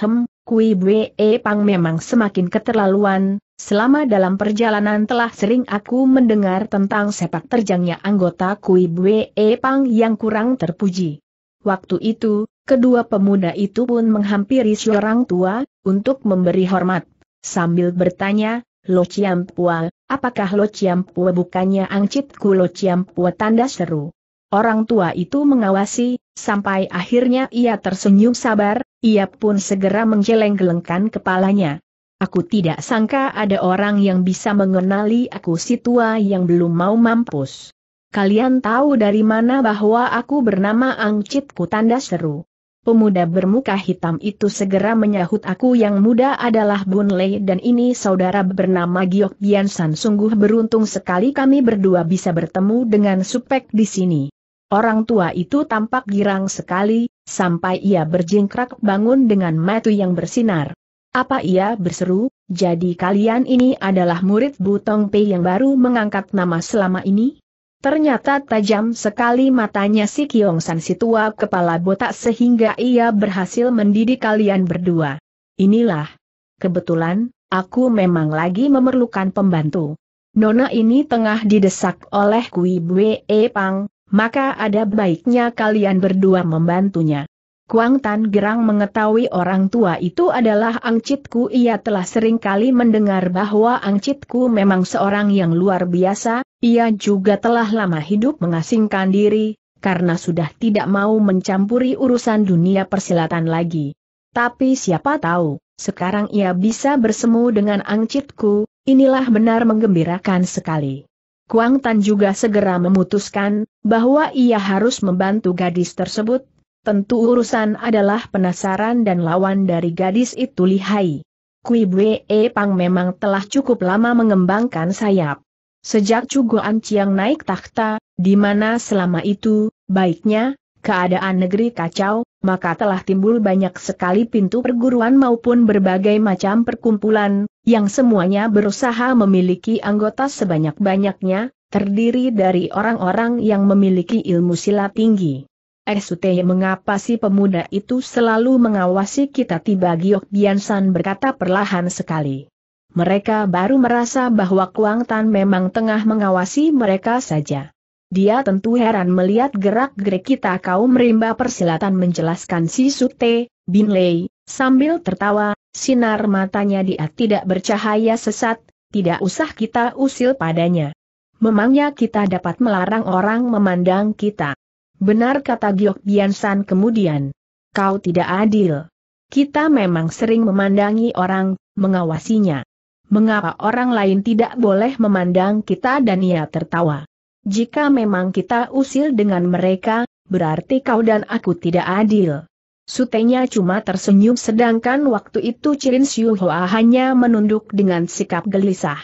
Hem, Kui Bwe Pang memang semakin keterlaluan, selama dalam perjalanan telah sering aku mendengar tentang sepak terjangnya anggota Kui Bwe Pang yang kurang terpuji. Waktu itu, kedua pemuda itu pun menghampiri seorang tua, untuk memberi hormat. Sambil bertanya, Lo Chiam Pua, apakah Lo Chiam Pua bukannya Angcit Ku Lo Chiam Pua tanda seru? Orang tua itu mengawasi, sampai akhirnya ia tersenyum sabar, ia pun segera menggeleng-gelengkan kepalanya. Aku tidak sangka ada orang yang bisa mengenali aku si tua yang belum mau mampus. Kalian tahu dari mana bahwa aku bernama Angcitku tanda seru. Pemuda bermuka hitam itu segera menyahut aku yang muda adalah Bun Lei dan ini saudara bernama Giok San. sungguh beruntung sekali kami berdua bisa bertemu dengan Supek di sini. Orang tua itu tampak girang sekali, sampai ia berjingkrak bangun dengan mata yang bersinar. Apa ia berseru, jadi kalian ini adalah murid Butong Pei yang baru mengangkat nama selama ini? Ternyata tajam sekali matanya si Kiong San si tua kepala botak sehingga ia berhasil mendidik kalian berdua. Inilah. Kebetulan, aku memang lagi memerlukan pembantu. Nona ini tengah didesak oleh Kui Bue Pang, maka ada baiknya kalian berdua membantunya. Kuang Tan Gerang mengetahui orang tua itu adalah Angcitku ia telah sering kali mendengar bahwa Angcitku memang seorang yang luar biasa, ia juga telah lama hidup mengasingkan diri, karena sudah tidak mau mencampuri urusan dunia persilatan lagi. Tapi siapa tahu, sekarang ia bisa bersemu dengan Angcitku, inilah benar menggembirakan sekali. Kuang Tan juga segera memutuskan bahwa ia harus membantu gadis tersebut. Tentu urusan adalah penasaran dan lawan dari gadis itu lihai. Kui Bwe Pang memang telah cukup lama mengembangkan sayap. Sejak Cuguan Ciang naik takhta, di mana selama itu, baiknya, keadaan negeri kacau, maka telah timbul banyak sekali pintu perguruan maupun berbagai macam perkumpulan, yang semuanya berusaha memiliki anggota sebanyak-banyaknya, terdiri dari orang-orang yang memiliki ilmu silat tinggi. Esuteye mengapa si pemuda itu selalu mengawasi kita tiba Giok Biansan berkata perlahan sekali. Mereka baru merasa bahwa Kuang Tan memang tengah mengawasi mereka saja. Dia tentu heran melihat gerak-gerik kita kaum rimba persilatan menjelaskan si Sute, Bin Lei, sambil tertawa, Sinar matanya dia tidak bercahaya sesat, tidak usah kita usil padanya. Memangnya kita dapat melarang orang memandang kita. Benar kata Giok Biansan kemudian. Kau tidak adil. Kita memang sering memandangi orang, mengawasinya. Mengapa orang lain tidak boleh memandang kita dan ia tertawa? Jika memang kita usil dengan mereka, berarti kau dan aku tidak adil. Sutenya cuma tersenyum sedangkan waktu itu Cirin Siu Hoa hanya menunduk dengan sikap gelisah.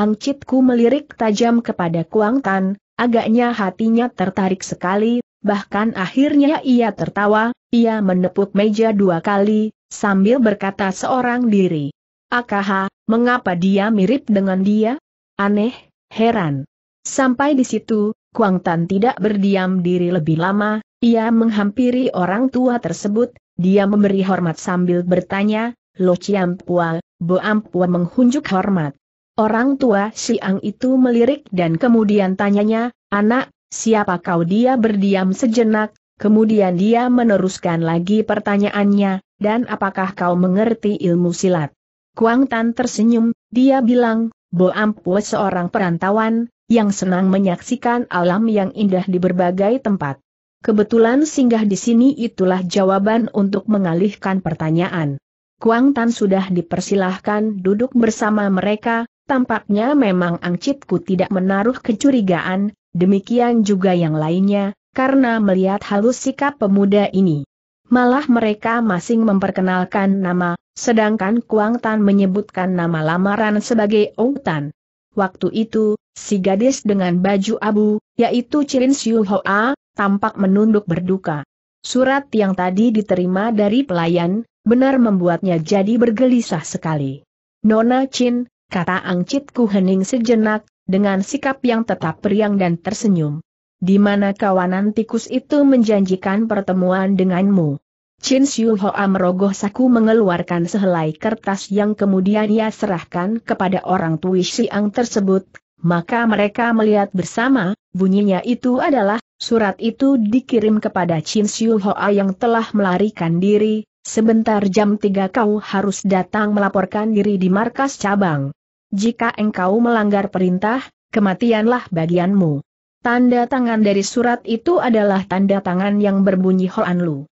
Angcitku melirik tajam kepada Kuang Tan, agaknya hatinya tertarik sekali, bahkan akhirnya ia tertawa, ia menepuk meja dua kali, sambil berkata seorang diri. Akaha, mengapa dia mirip dengan dia? Aneh, heran. Sampai di situ, Kuang Tan tidak berdiam diri lebih lama, ia menghampiri orang tua tersebut, dia memberi hormat sambil bertanya, Lo Chiam Pua, Bo Ampua menghunjuk hormat. Orang tua Siang itu melirik dan kemudian tanyanya, anak, siapa kau dia berdiam sejenak, kemudian dia meneruskan lagi pertanyaannya, dan apakah kau mengerti ilmu silat? Kuang Tan tersenyum, dia bilang, Bo Ampua seorang perantauan, yang senang menyaksikan alam yang indah di berbagai tempat. Kebetulan singgah di sini itulah jawaban untuk mengalihkan pertanyaan. Kuang Tan sudah dipersilahkan duduk bersama mereka, tampaknya memang Chitku tidak menaruh kecurigaan, demikian juga yang lainnya, karena melihat halus sikap pemuda ini. Malah mereka masing memperkenalkan nama, sedangkan Kuang Tan menyebutkan nama lamaran sebagai Ong Tan. Waktu itu, si gadis dengan baju abu, yaitu Chirin Siu Hoa, tampak menunduk berduka. Surat yang tadi diterima dari pelayan, benar membuatnya jadi bergelisah sekali. Nona Chin, kata Angcit Ku Hening sejenak, dengan sikap yang tetap periang dan tersenyum. Di mana kawanan tikus itu menjanjikan pertemuan denganmu. Chin Siu Hoa merogoh saku mengeluarkan sehelai kertas yang kemudian ia serahkan kepada orang Tui Siang tersebut, maka mereka melihat bersama, bunyinya itu adalah, Surat itu dikirim kepada Chin Siu Hoa yang telah melarikan diri, sebentar jam tiga kau harus datang melaporkan diri di markas cabang. Jika engkau melanggar perintah, kematianlah bagianmu. Tanda tangan dari surat itu adalah tanda tangan yang berbunyi Hoan Lu.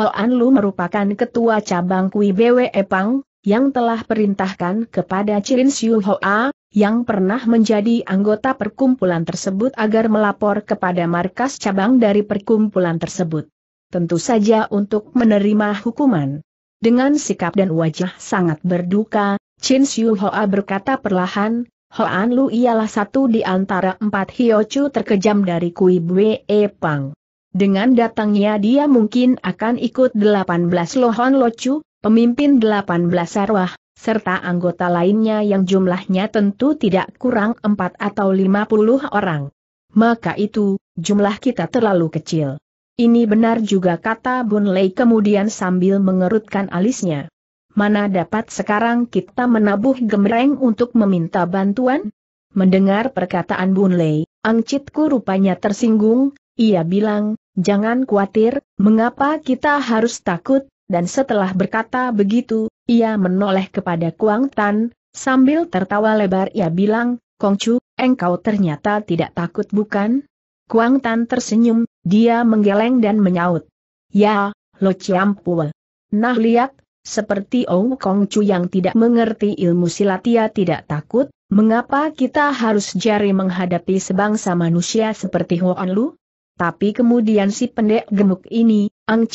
Hoan Lu merupakan ketua cabang Kui Bwe Pang, yang telah perintahkan kepada Chin Siu Hoa, yang pernah menjadi anggota perkumpulan tersebut agar melapor kepada markas cabang dari perkumpulan tersebut. Tentu saja untuk menerima hukuman. Dengan sikap dan wajah sangat berduka, Chin Xiu Hoa berkata perlahan, Hoan Lu ialah satu di antara empat Hiochu terkejam dari Kui bue e Pang. Dengan datangnya dia mungkin akan ikut 18 Lohon Chu, pemimpin 18 arwah, serta anggota lainnya yang jumlahnya tentu tidak kurang empat atau lima puluh orang. Maka itu, jumlah kita terlalu kecil. Ini benar juga kata Bun Lei kemudian sambil mengerutkan alisnya. Mana dapat sekarang kita menabuh gemereng untuk meminta bantuan? Mendengar perkataan Bun Lei, Angcitku rupanya tersinggung, ia bilang, jangan khawatir, mengapa kita harus takut, dan setelah berkata begitu, ia menoleh kepada Kuang Tan, sambil tertawa lebar ia bilang, Kong Chu, engkau ternyata tidak takut bukan? Kuang Tan tersenyum, dia menggeleng dan menyaut. Ya, Lo Ciampul. Nah lihat, seperti Ong Chu yang tidak mengerti ilmu silat ia tidak takut, mengapa kita harus jari menghadapi sebangsa manusia seperti Huan Lu? Tapi kemudian si pendek gemuk ini, Ang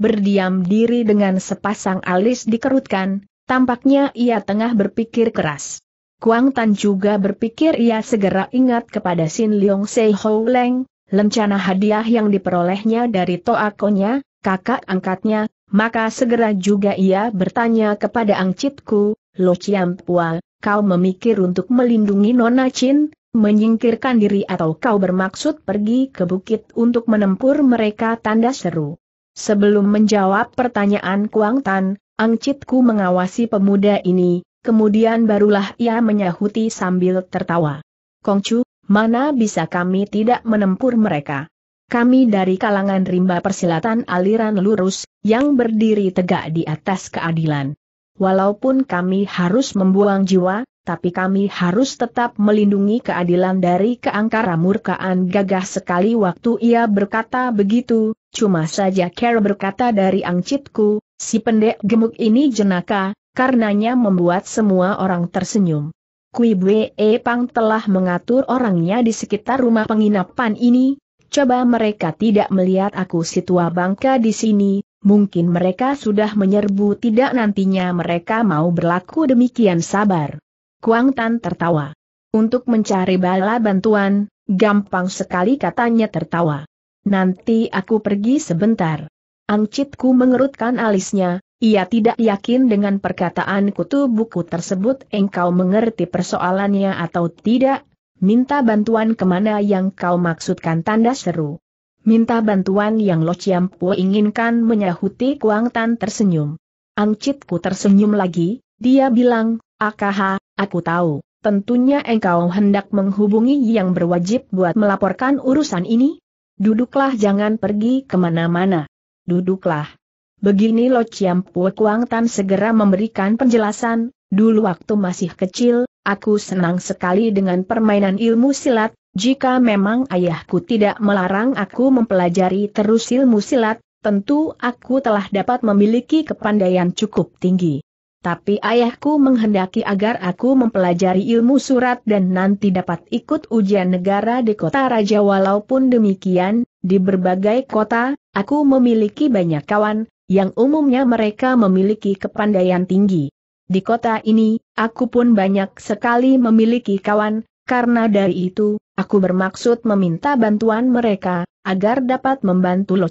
berdiam diri dengan sepasang alis dikerutkan, tampaknya ia tengah berpikir keras. Kuang Tan juga berpikir ia segera ingat kepada Sin Leong Sei Ho Leng, lencana hadiah yang diperolehnya dari Toakonya, kakak angkatnya, maka segera juga ia bertanya kepada Ang Lo Chiam Pua, kau memikir untuk melindungi Nona Chin, menyingkirkan diri atau kau bermaksud pergi ke bukit untuk menempur mereka tanda seru. Sebelum menjawab pertanyaan Kuang Tan, Ang Chitku mengawasi pemuda ini, kemudian barulah ia menyahuti sambil tertawa. Kongcu, mana bisa kami tidak menempur mereka? Kami dari kalangan rimba persilatan aliran lurus, yang berdiri tegak di atas keadilan. Walaupun kami harus membuang jiwa, tapi kami harus tetap melindungi keadilan dari keangkara murkaan gagah sekali waktu ia berkata begitu, cuma saja Care berkata dari angcitku, si pendek gemuk ini jenaka, karenanya membuat semua orang tersenyum. Kui Bwe Pang telah mengatur orangnya di sekitar rumah penginapan ini, coba mereka tidak melihat aku si tua bangka di sini, Mungkin mereka sudah menyerbu tidak nantinya mereka mau berlaku demikian sabar. Kuang Tan tertawa. Untuk mencari bala bantuan, gampang sekali katanya tertawa. Nanti aku pergi sebentar. Angcitku mengerutkan alisnya, ia tidak yakin dengan perkataan kutu buku tersebut engkau mengerti persoalannya atau tidak, minta bantuan kemana yang kau maksudkan tanda seru. Minta bantuan yang Lo Chiam inginkan menyahuti Kuang Tan tersenyum. Angcitku tersenyum lagi, dia bilang, Akaha, Aku tahu, tentunya engkau hendak menghubungi yang berwajib buat melaporkan urusan ini? Duduklah jangan pergi kemana-mana. Duduklah. Begini Lo Chiam Pue Kuang Tan segera memberikan penjelasan, dulu waktu masih kecil, aku senang sekali dengan permainan ilmu silat, jika memang ayahku tidak melarang aku mempelajari terus ilmu silat, tentu aku telah dapat memiliki kepandaian cukup tinggi. Tapi ayahku menghendaki agar aku mempelajari ilmu surat dan nanti dapat ikut ujian negara di kota raja walaupun demikian, di berbagai kota, aku memiliki banyak kawan, yang umumnya mereka memiliki kepandaian tinggi. Di kota ini, aku pun banyak sekali memiliki kawan, karena dari itu, aku bermaksud meminta bantuan mereka, agar dapat membantu Lo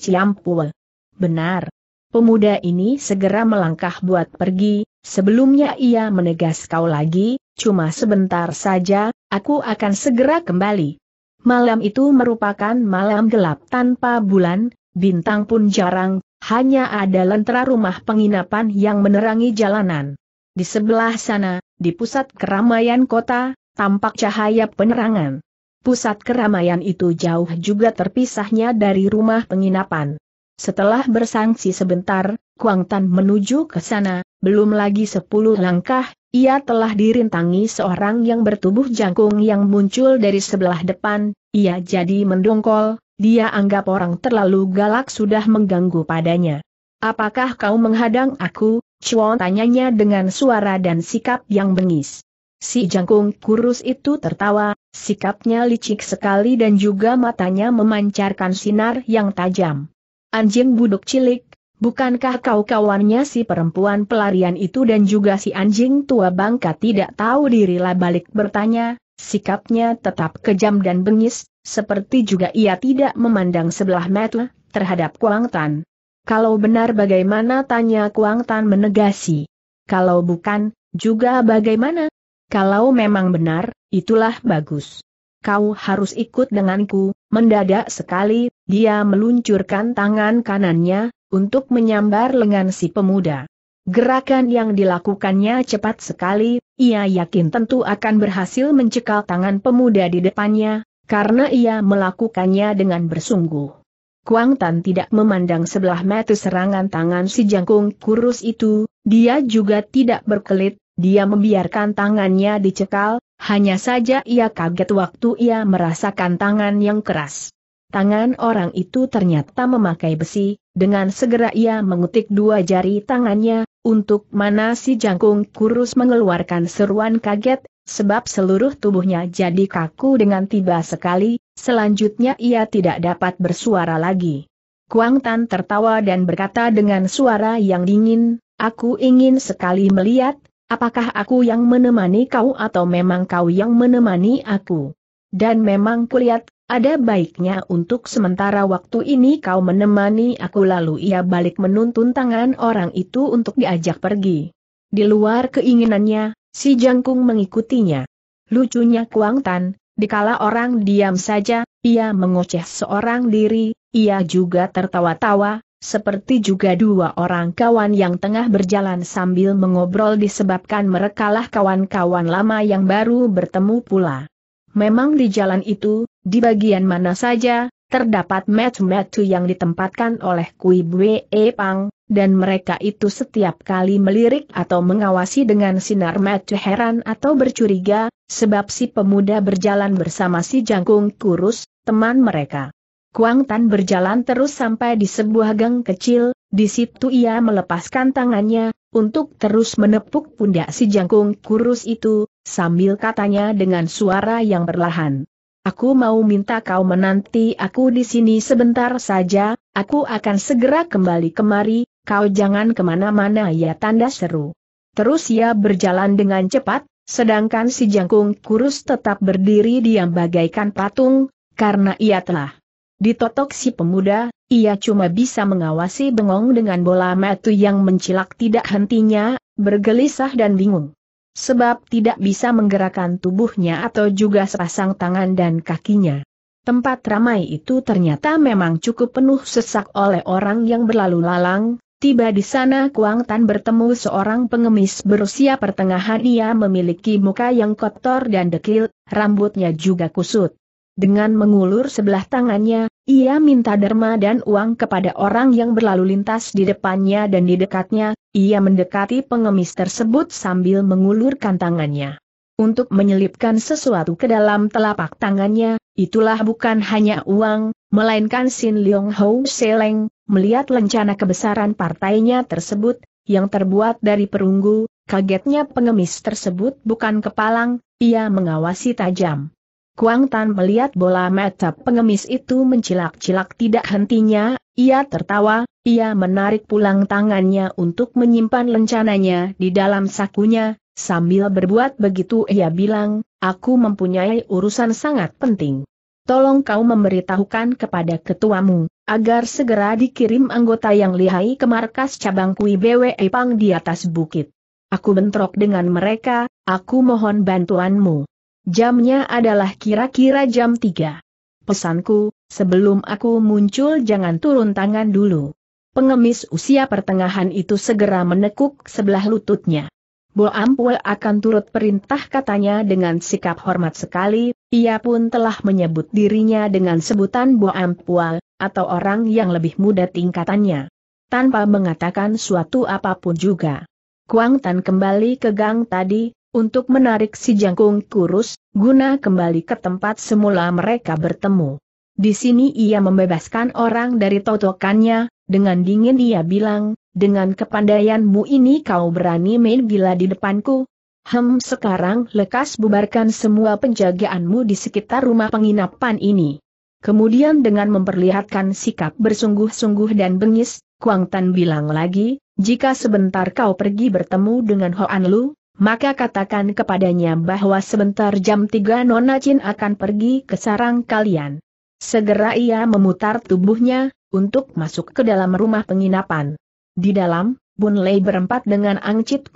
Benar, Pemuda ini segera melangkah buat pergi, sebelumnya ia menegas kau lagi, cuma sebentar saja, aku akan segera kembali. Malam itu merupakan malam gelap tanpa bulan, bintang pun jarang, hanya ada lentera rumah penginapan yang menerangi jalanan. Di sebelah sana, di pusat keramaian kota, tampak cahaya penerangan. Pusat keramaian itu jauh juga terpisahnya dari rumah penginapan. Setelah bersangsi sebentar, Kuang Tan menuju ke sana, belum lagi sepuluh langkah, ia telah dirintangi seorang yang bertubuh jangkung yang muncul dari sebelah depan, ia jadi mendongkol, dia anggap orang terlalu galak sudah mengganggu padanya. Apakah kau menghadang aku? Chuan tanyanya dengan suara dan sikap yang bengis. Si jangkung kurus itu tertawa, sikapnya licik sekali dan juga matanya memancarkan sinar yang tajam. Anjing buduk cilik, bukankah kau kawannya si perempuan pelarian itu dan juga si anjing tua bangka tidak tahu dirilah balik bertanya, sikapnya tetap kejam dan bengis, seperti juga ia tidak memandang sebelah mata terhadap Kuang Tan. Kalau benar bagaimana tanya Kuang Tan menegasi. Kalau bukan, juga bagaimana? Kalau memang benar, itulah bagus. Kau harus ikut denganku, Mendadak sekali, dia meluncurkan tangan kanannya, untuk menyambar lengan si pemuda. Gerakan yang dilakukannya cepat sekali, ia yakin tentu akan berhasil mencekal tangan pemuda di depannya, karena ia melakukannya dengan bersungguh. Kuang Tan tidak memandang sebelah mata serangan tangan si jangkung kurus itu, dia juga tidak berkelit, dia membiarkan tangannya dicekal, hanya saja ia kaget waktu ia merasakan tangan yang keras. Tangan orang itu ternyata memakai besi, dengan segera ia mengutik dua jari tangannya, untuk mana si jangkung kurus mengeluarkan seruan kaget, sebab seluruh tubuhnya jadi kaku dengan tiba sekali, selanjutnya ia tidak dapat bersuara lagi. Kuang Tan tertawa dan berkata dengan suara yang dingin, Aku ingin sekali melihat, Apakah aku yang menemani kau atau memang kau yang menemani aku? Dan memang kulihat, ada baiknya untuk sementara waktu ini kau menemani aku lalu ia balik menuntun tangan orang itu untuk diajak pergi. Di luar keinginannya, si jangkung mengikutinya. Lucunya Kuang Tan, dikala orang diam saja, ia mengoceh seorang diri, ia juga tertawa-tawa, seperti juga dua orang kawan yang tengah berjalan sambil mengobrol disebabkan merekalah kawan-kawan lama yang baru bertemu pula. Memang di jalan itu, di bagian mana saja, terdapat metu-metu yang ditempatkan oleh Kui Bue e Pang, dan mereka itu setiap kali melirik atau mengawasi dengan sinar metu heran atau bercuriga, sebab si pemuda berjalan bersama si jangkung kurus, teman mereka. Kuang Tan berjalan terus sampai di sebuah gang kecil, di situ ia melepaskan tangannya, untuk terus menepuk pundak si jangkung kurus itu, sambil katanya dengan suara yang perlahan. Aku mau minta kau menanti aku di sini sebentar saja, aku akan segera kembali kemari, kau jangan kemana-mana ya tanda seru. Terus ia berjalan dengan cepat, sedangkan si jangkung kurus tetap berdiri diam bagaikan patung, karena ia telah Ditotok si pemuda, ia cuma bisa mengawasi bengong dengan bola metu yang mencilak tidak hentinya, bergelisah dan bingung. Sebab tidak bisa menggerakkan tubuhnya atau juga sepasang tangan dan kakinya. Tempat ramai itu ternyata memang cukup penuh sesak oleh orang yang berlalu lalang, Tiba di sana Kuang Tan bertemu seorang pengemis berusia pertengahan ia memiliki muka yang kotor dan dekil, rambutnya juga kusut. Dengan mengulur sebelah tangannya, ia minta derma dan uang kepada orang yang berlalu lintas di depannya dan di dekatnya, ia mendekati pengemis tersebut sambil mengulurkan tangannya. Untuk menyelipkan sesuatu ke dalam telapak tangannya, itulah bukan hanya uang, melainkan Sin Leong Hou Seleng, melihat lencana kebesaran partainya tersebut, yang terbuat dari perunggu, kagetnya pengemis tersebut bukan kepalang, ia mengawasi tajam. Kuang Tan melihat bola mata pengemis itu mencilak-cilak tidak hentinya, ia tertawa, ia menarik pulang tangannya untuk menyimpan lencananya di dalam sakunya, sambil berbuat begitu ia bilang, aku mempunyai urusan sangat penting. Tolong kau memberitahukan kepada ketuamu, agar segera dikirim anggota yang lihai ke markas cabang Kui BWE Pang di atas bukit. Aku bentrok dengan mereka, aku mohon bantuanmu. Jamnya adalah kira-kira jam 3. Pesanku, sebelum aku muncul jangan turun tangan dulu. Pengemis usia pertengahan itu segera menekuk sebelah lututnya. Bo Ampul akan turut perintah katanya dengan sikap hormat sekali, ia pun telah menyebut dirinya dengan sebutan Bo Ampul, atau orang yang lebih muda tingkatannya. Tanpa mengatakan suatu apapun juga. Kuang Tan kembali ke gang tadi, untuk menarik si jangkung kurus, guna kembali ke tempat semula mereka bertemu. Di sini ia membebaskan orang dari totokannya, dengan dingin ia bilang, dengan kepandaianmu ini kau berani main bila di depanku. Hem sekarang lekas bubarkan semua penjagaanmu di sekitar rumah penginapan ini. Kemudian dengan memperlihatkan sikap bersungguh-sungguh dan bengis, Kuang Tan bilang lagi, jika sebentar kau pergi bertemu dengan Hoan Lu, maka katakan kepadanya bahwa sebentar jam tiga Nona Chin akan pergi ke sarang kalian. Segera ia memutar tubuhnya, untuk masuk ke dalam rumah penginapan. Di dalam, Bun Lei berempat dengan Ang Chit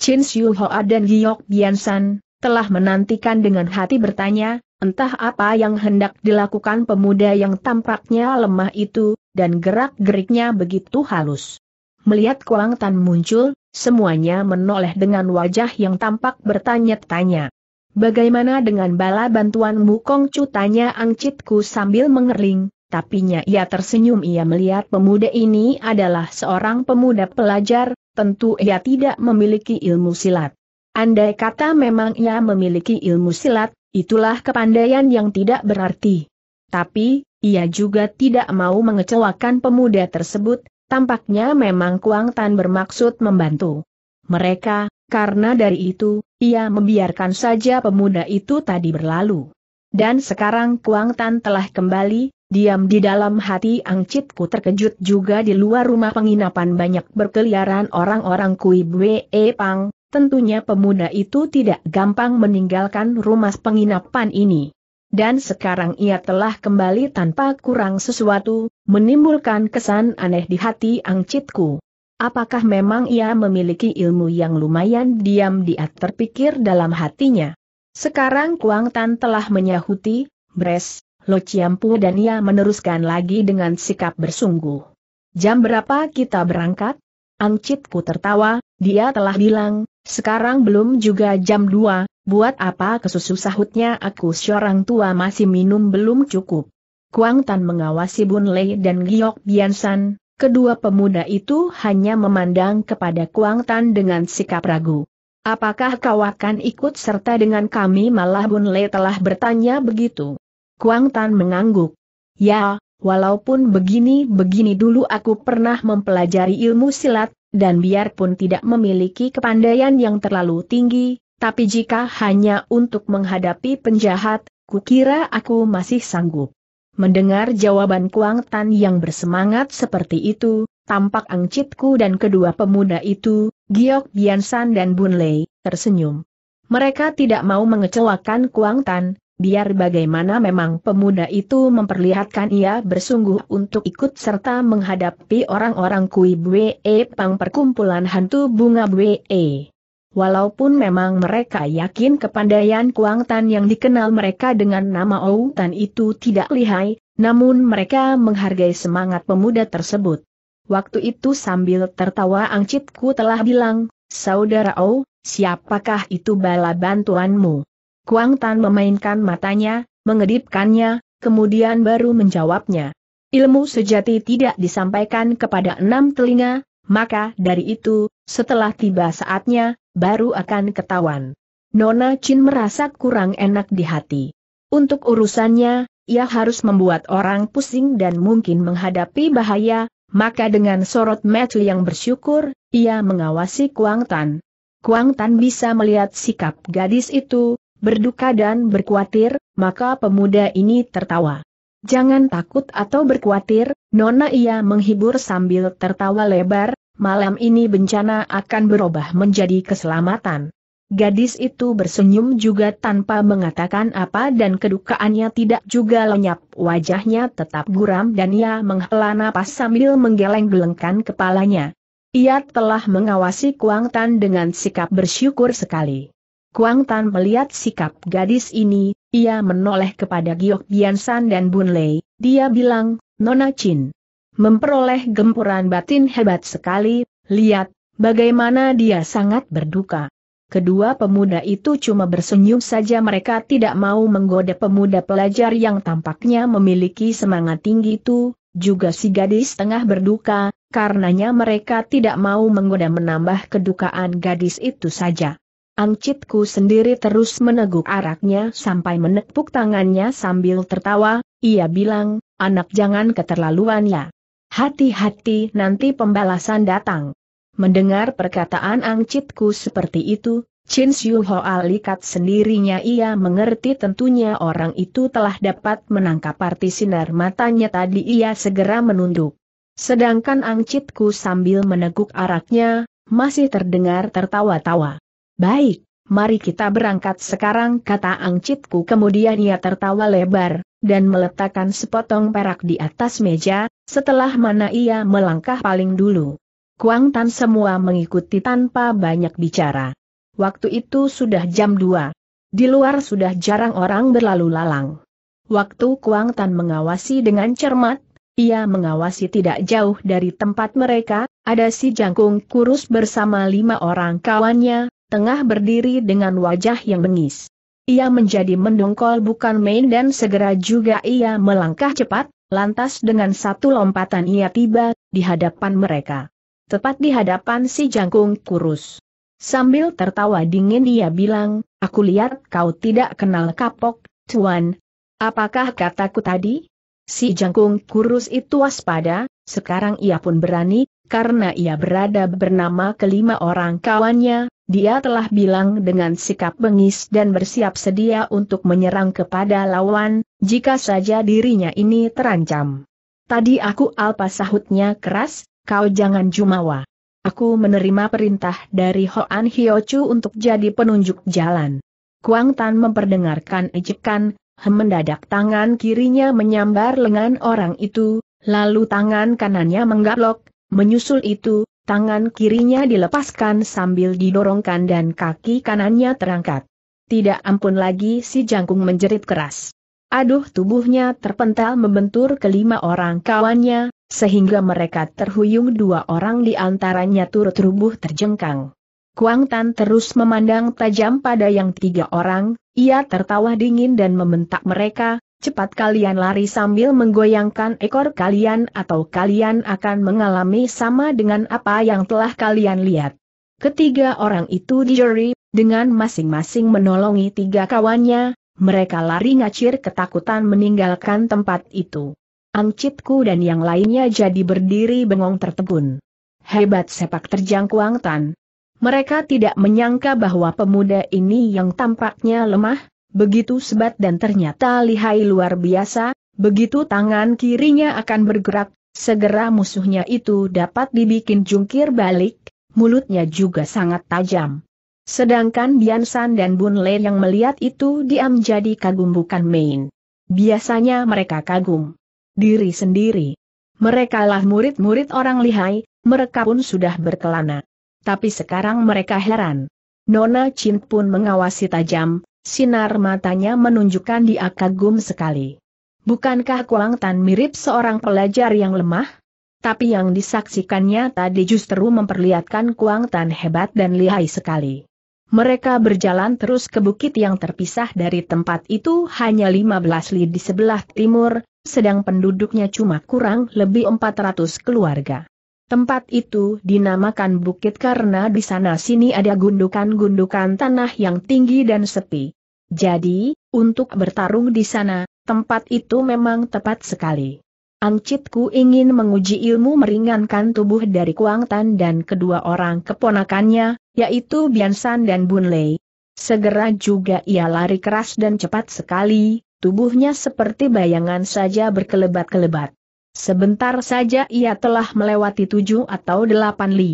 Chin Siu Hoa dan Giyok Biansan, telah menantikan dengan hati bertanya, entah apa yang hendak dilakukan pemuda yang tampaknya lemah itu, dan gerak-geriknya begitu halus. Melihat Kuang Tan muncul, Semuanya menoleh dengan wajah yang tampak bertanya-tanya. Bagaimana dengan bala bantuanmu Kong Chu tanya Angcitku sambil mengerling, tapi ia tersenyum ia melihat pemuda ini adalah seorang pemuda pelajar, tentu ia tidak memiliki ilmu silat. Andai kata memang ia memiliki ilmu silat, itulah kepandaian yang tidak berarti. Tapi, ia juga tidak mau mengecewakan pemuda tersebut, Tampaknya memang Kuang Tan bermaksud membantu mereka, karena dari itu, ia membiarkan saja pemuda itu tadi berlalu. Dan sekarang Kuang Tan telah kembali, diam di dalam hati Angcitku terkejut juga di luar rumah penginapan banyak berkeliaran orang-orang Kui Bwe e Pang, tentunya pemuda itu tidak gampang meninggalkan rumah penginapan ini dan sekarang ia telah kembali tanpa kurang sesuatu, menimbulkan kesan aneh di hati Angcitku. Apakah memang ia memiliki ilmu yang lumayan diam dia terpikir dalam hatinya? Sekarang Kuang Tan telah menyahuti, Bres, Lo Ciampu dan ia meneruskan lagi dengan sikap bersungguh. Jam berapa kita berangkat? Angcitku tertawa, dia telah bilang, sekarang belum juga jam 2, Buat apa kesusu sahutnya aku seorang tua masih minum belum cukup. Kuang Tan mengawasi Bun Lei dan Giok San. kedua pemuda itu hanya memandang kepada Kuang Tan dengan sikap ragu. Apakah kau akan ikut serta dengan kami malah Bun Lei telah bertanya begitu. Kuang Tan mengangguk. Ya, walaupun begini-begini dulu aku pernah mempelajari ilmu silat, dan biarpun tidak memiliki kepandaian yang terlalu tinggi, tapi jika hanya untuk menghadapi penjahat, kukira aku masih sanggup. Mendengar jawaban Kuang Tan yang bersemangat seperti itu, tampak angcitku dan kedua pemuda itu, Giok Biansan dan Bun Lei, tersenyum. Mereka tidak mau mengecewakan Kuang Tan, biar bagaimana memang pemuda itu memperlihatkan ia bersungguh untuk ikut serta menghadapi orang-orang Kui Bwe Pang perkumpulan hantu bunga Bwe. Walaupun memang mereka yakin kepandaian Kuang Tan yang dikenal mereka dengan nama Ou Tan itu tidak lihai, namun mereka menghargai semangat pemuda tersebut. Waktu itu sambil tertawa Angcitku telah bilang, Saudara Ou, siapakah itu bala bantuanmu? Kuang Tan memainkan matanya, mengedipkannya, kemudian baru menjawabnya. Ilmu sejati tidak disampaikan kepada enam telinga, maka dari itu, setelah tiba saatnya, baru akan ketahuan. Nona Chin merasa kurang enak di hati. Untuk urusannya, ia harus membuat orang pusing dan mungkin menghadapi bahaya, maka dengan sorot mata yang bersyukur, ia mengawasi Kuang Tan. Kuang Tan bisa melihat sikap gadis itu, berduka dan berkuatir, maka pemuda ini tertawa. Jangan takut atau berkuatir, Nona ia menghibur sambil tertawa lebar, malam ini bencana akan berubah menjadi keselamatan. Gadis itu bersenyum juga tanpa mengatakan apa dan kedukaannya tidak juga lenyap, wajahnya tetap guram dan ia menghela napas sambil menggeleng-gelengkan kepalanya. Ia telah mengawasi Kuang Tan dengan sikap bersyukur sekali. Kuang Tan melihat sikap gadis ini, ia menoleh kepada Giok Biansan dan Bun Lei, dia bilang, Nona Chin, memperoleh gempuran batin hebat sekali, lihat, bagaimana dia sangat berduka. Kedua pemuda itu cuma bersenyum saja mereka tidak mau menggoda pemuda pelajar yang tampaknya memiliki semangat tinggi itu, juga si gadis tengah berduka, karenanya mereka tidak mau menggoda menambah kedukaan gadis itu saja. Angcitku sendiri terus meneguk araknya sampai menepuk tangannya sambil tertawa, ia bilang, anak jangan keterlaluan ya. Hati-hati nanti pembalasan datang. Mendengar perkataan Angcitku seperti itu, Chin Siu Hoa likat sendirinya ia mengerti tentunya orang itu telah dapat menangkap arti sinar matanya tadi ia segera menunduk. Sedangkan Angcitku sambil meneguk araknya, masih terdengar tertawa-tawa. Baik, mari kita berangkat sekarang kata Angcitku kemudian ia tertawa lebar, dan meletakkan sepotong perak di atas meja, setelah mana ia melangkah paling dulu. Kuang Tan semua mengikuti tanpa banyak bicara. Waktu itu sudah jam 2. Di luar sudah jarang orang berlalu lalang. Waktu Kuang Tan mengawasi dengan cermat, ia mengawasi tidak jauh dari tempat mereka, ada si jangkung kurus bersama lima orang kawannya, tengah berdiri dengan wajah yang bengis. Ia menjadi mendongkol bukan main dan segera juga ia melangkah cepat, lantas dengan satu lompatan ia tiba, di hadapan mereka. Tepat di hadapan si jangkung kurus. Sambil tertawa dingin ia bilang, aku lihat kau tidak kenal kapok, tuan. Apakah kataku tadi? Si jangkung kurus itu waspada, sekarang ia pun berani, karena ia berada bernama kelima orang kawannya, dia telah bilang dengan sikap bengis dan bersiap sedia untuk menyerang kepada lawan, jika saja dirinya ini terancam. Tadi aku alpa sahutnya keras, kau jangan jumawa. Aku menerima perintah dari Hoan Hiochu untuk jadi penunjuk jalan. Kuang Tan memperdengarkan ejekan, mendadak tangan kirinya menyambar lengan orang itu, lalu tangan kanannya menggaplok, menyusul itu, Tangan kirinya dilepaskan sambil didorongkan dan kaki kanannya terangkat. Tidak ampun lagi si jangkung menjerit keras. Aduh tubuhnya terpental membentur kelima orang kawannya, sehingga mereka terhuyung dua orang di antaranya turut rubuh terjengkang. Kuang Tan terus memandang tajam pada yang tiga orang, ia tertawa dingin dan membentak mereka, cepat kalian lari sambil menggoyangkan ekor kalian atau kalian akan mengalami sama dengan apa yang telah kalian lihat. Ketiga orang itu dijeri, dengan masing-masing menolongi tiga kawannya, mereka lari ngacir ketakutan meninggalkan tempat itu. Angcitku dan yang lainnya jadi berdiri bengong tertegun. Hebat sepak terjang Tan. Mereka tidak menyangka bahwa pemuda ini yang tampaknya lemah, Begitu sebat dan ternyata lihai luar biasa, begitu tangan kirinya akan bergerak, segera musuhnya itu dapat dibikin jungkir balik, mulutnya juga sangat tajam. Sedangkan Bian San dan Bun Le yang melihat itu diam jadi kagum bukan main. Biasanya mereka kagum diri sendiri. Mereka lah murid-murid orang lihai, mereka pun sudah berkelana. Tapi sekarang mereka heran. Nona Chin pun mengawasi tajam, Sinar matanya menunjukkan dia kagum sekali. Bukankah Kuang Tan mirip seorang pelajar yang lemah? Tapi yang disaksikannya tadi justru memperlihatkan Kuang Tan hebat dan lihai sekali. Mereka berjalan terus ke bukit yang terpisah dari tempat itu hanya 15 li di sebelah timur, sedang penduduknya cuma kurang lebih 400 keluarga. Tempat itu dinamakan bukit karena di sana sini ada gundukan-gundukan tanah yang tinggi dan sepi. Jadi, untuk bertarung di sana, tempat itu memang tepat sekali. Angcitku ingin menguji ilmu meringankan tubuh dari Kuang Tan dan kedua orang keponakannya, yaitu Biansan dan Bunlei. Segera juga ia lari keras dan cepat sekali, tubuhnya seperti bayangan saja berkelebat-kelebat. Sebentar saja ia telah melewati tujuh atau delapan li.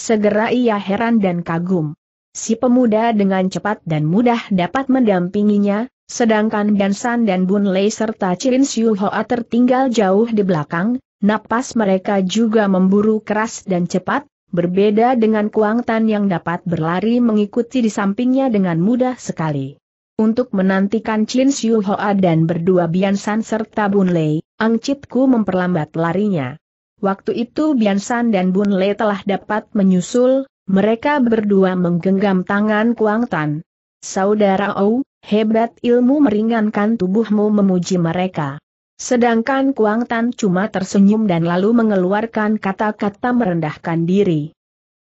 Segera ia heran dan kagum. Si pemuda dengan cepat dan mudah dapat mendampinginya, sedangkan Dansan dan Bun Lei serta Chirin Siu Hoa tertinggal jauh di belakang, napas mereka juga memburu keras dan cepat, berbeda dengan Kuang Tan yang dapat berlari mengikuti di sampingnya dengan mudah sekali untuk menantikan Chin Siu Hoa dan berdua Bian San serta Bun Lei, Ang Chit Ku memperlambat larinya. Waktu itu Bian San dan Bun Lei telah dapat menyusul, mereka berdua menggenggam tangan Kuang Tan. Saudara Ou, hebat ilmu meringankan tubuhmu memuji mereka. Sedangkan Kuang Tan cuma tersenyum dan lalu mengeluarkan kata-kata merendahkan diri.